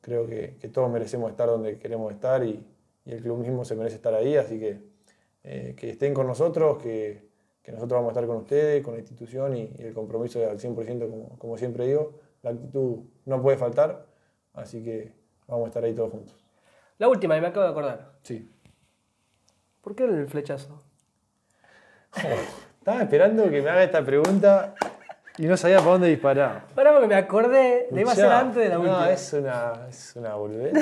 [SPEAKER 1] creo que, todos merecemos estar donde queremos estar y, el club mismo se merece estar ahí, así que eh, que estén con nosotros, que, nosotros vamos a estar con ustedes, con la institución y, el compromiso al 100%, como, como siempre digo, la actitud no puede faltar, así que vamos a estar ahí todos juntos.
[SPEAKER 2] La última, y me acabo de acordar. Sí. ¿Por qué el flechazo?
[SPEAKER 1] [LAUGHS] estaba esperando que me haga esta pregunta y no sabía para dónde disparar.
[SPEAKER 2] Espera porque me acordé, le iba a hacer antes de la no, última. No, es
[SPEAKER 1] una, es una boludez. [LAUGHS]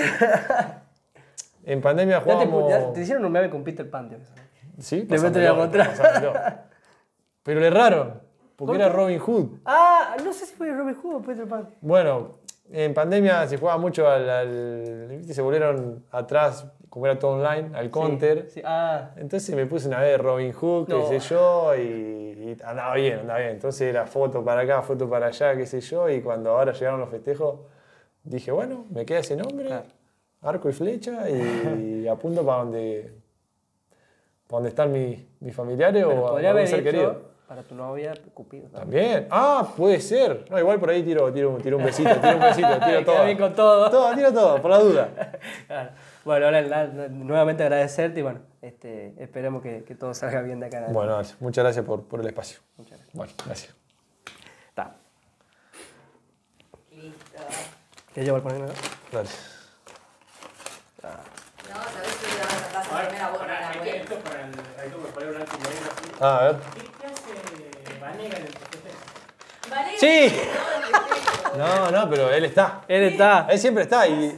[SPEAKER 1] en pandemia jugamos. te,
[SPEAKER 2] hicieron un meme con Peter Pan. Sí, Le meto ya
[SPEAKER 1] contra. Pero le erraron, porque era Robin Hood.
[SPEAKER 2] Ah, no sé si fue Robin Hood o Peter Pan.
[SPEAKER 1] Bueno, en pandemia se jugaba mucho al... al se volvieron atrás como era todo online, al counter. Ah. Entonces me puse una vez Robin Hood, qué sé yo, y, andaba bien, andaba bien. Entonces era foto para acá, foto para allá, qué sé yo, y cuando ahora llegaron los festejos, dije, bueno, me queda ese nombre, arco y flecha, y, [LAUGHS] apunto para donde, para donde están mis, mis familiares o a mi ser querido.
[SPEAKER 2] Para tu novia, Cupido. También.
[SPEAKER 1] Ah, puede ser. No, igual por ahí tiro, tiro, tiro un besito, tiro un besito, tiro [LAUGHS] todo.
[SPEAKER 2] Tiro todo. Todo, tiro todo, por la duda. [LAUGHS] claro. Bueno, ahora nuevamente agradecerte y bueno, este, esperemos que, todo salga bien de acá. Bueno,
[SPEAKER 1] muchas gracias por, el espacio. Muchas gracias. Bueno, gracias. Está.
[SPEAKER 2] Listo. ¿Qué llevo al ponerlo? Dale. No, sabés que yo a
[SPEAKER 1] casa a primera para, hay, esto para el, Ah, a ver. ¿Qué hace Vanega en el Sí.
[SPEAKER 2] [LAUGHS]
[SPEAKER 1] No, no, pero él está. Él está. Él siempre está y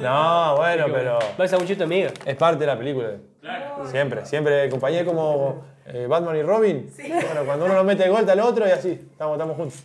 [SPEAKER 1] no, bueno, pero. Va un chiste amigo. Es parte de la película. Claro. Siempre, siempre. Compañía como eh, Batman y Robin. Sí. Bueno, cuando uno lo mete de vuelta al otro y así. Estamos, estamos juntos.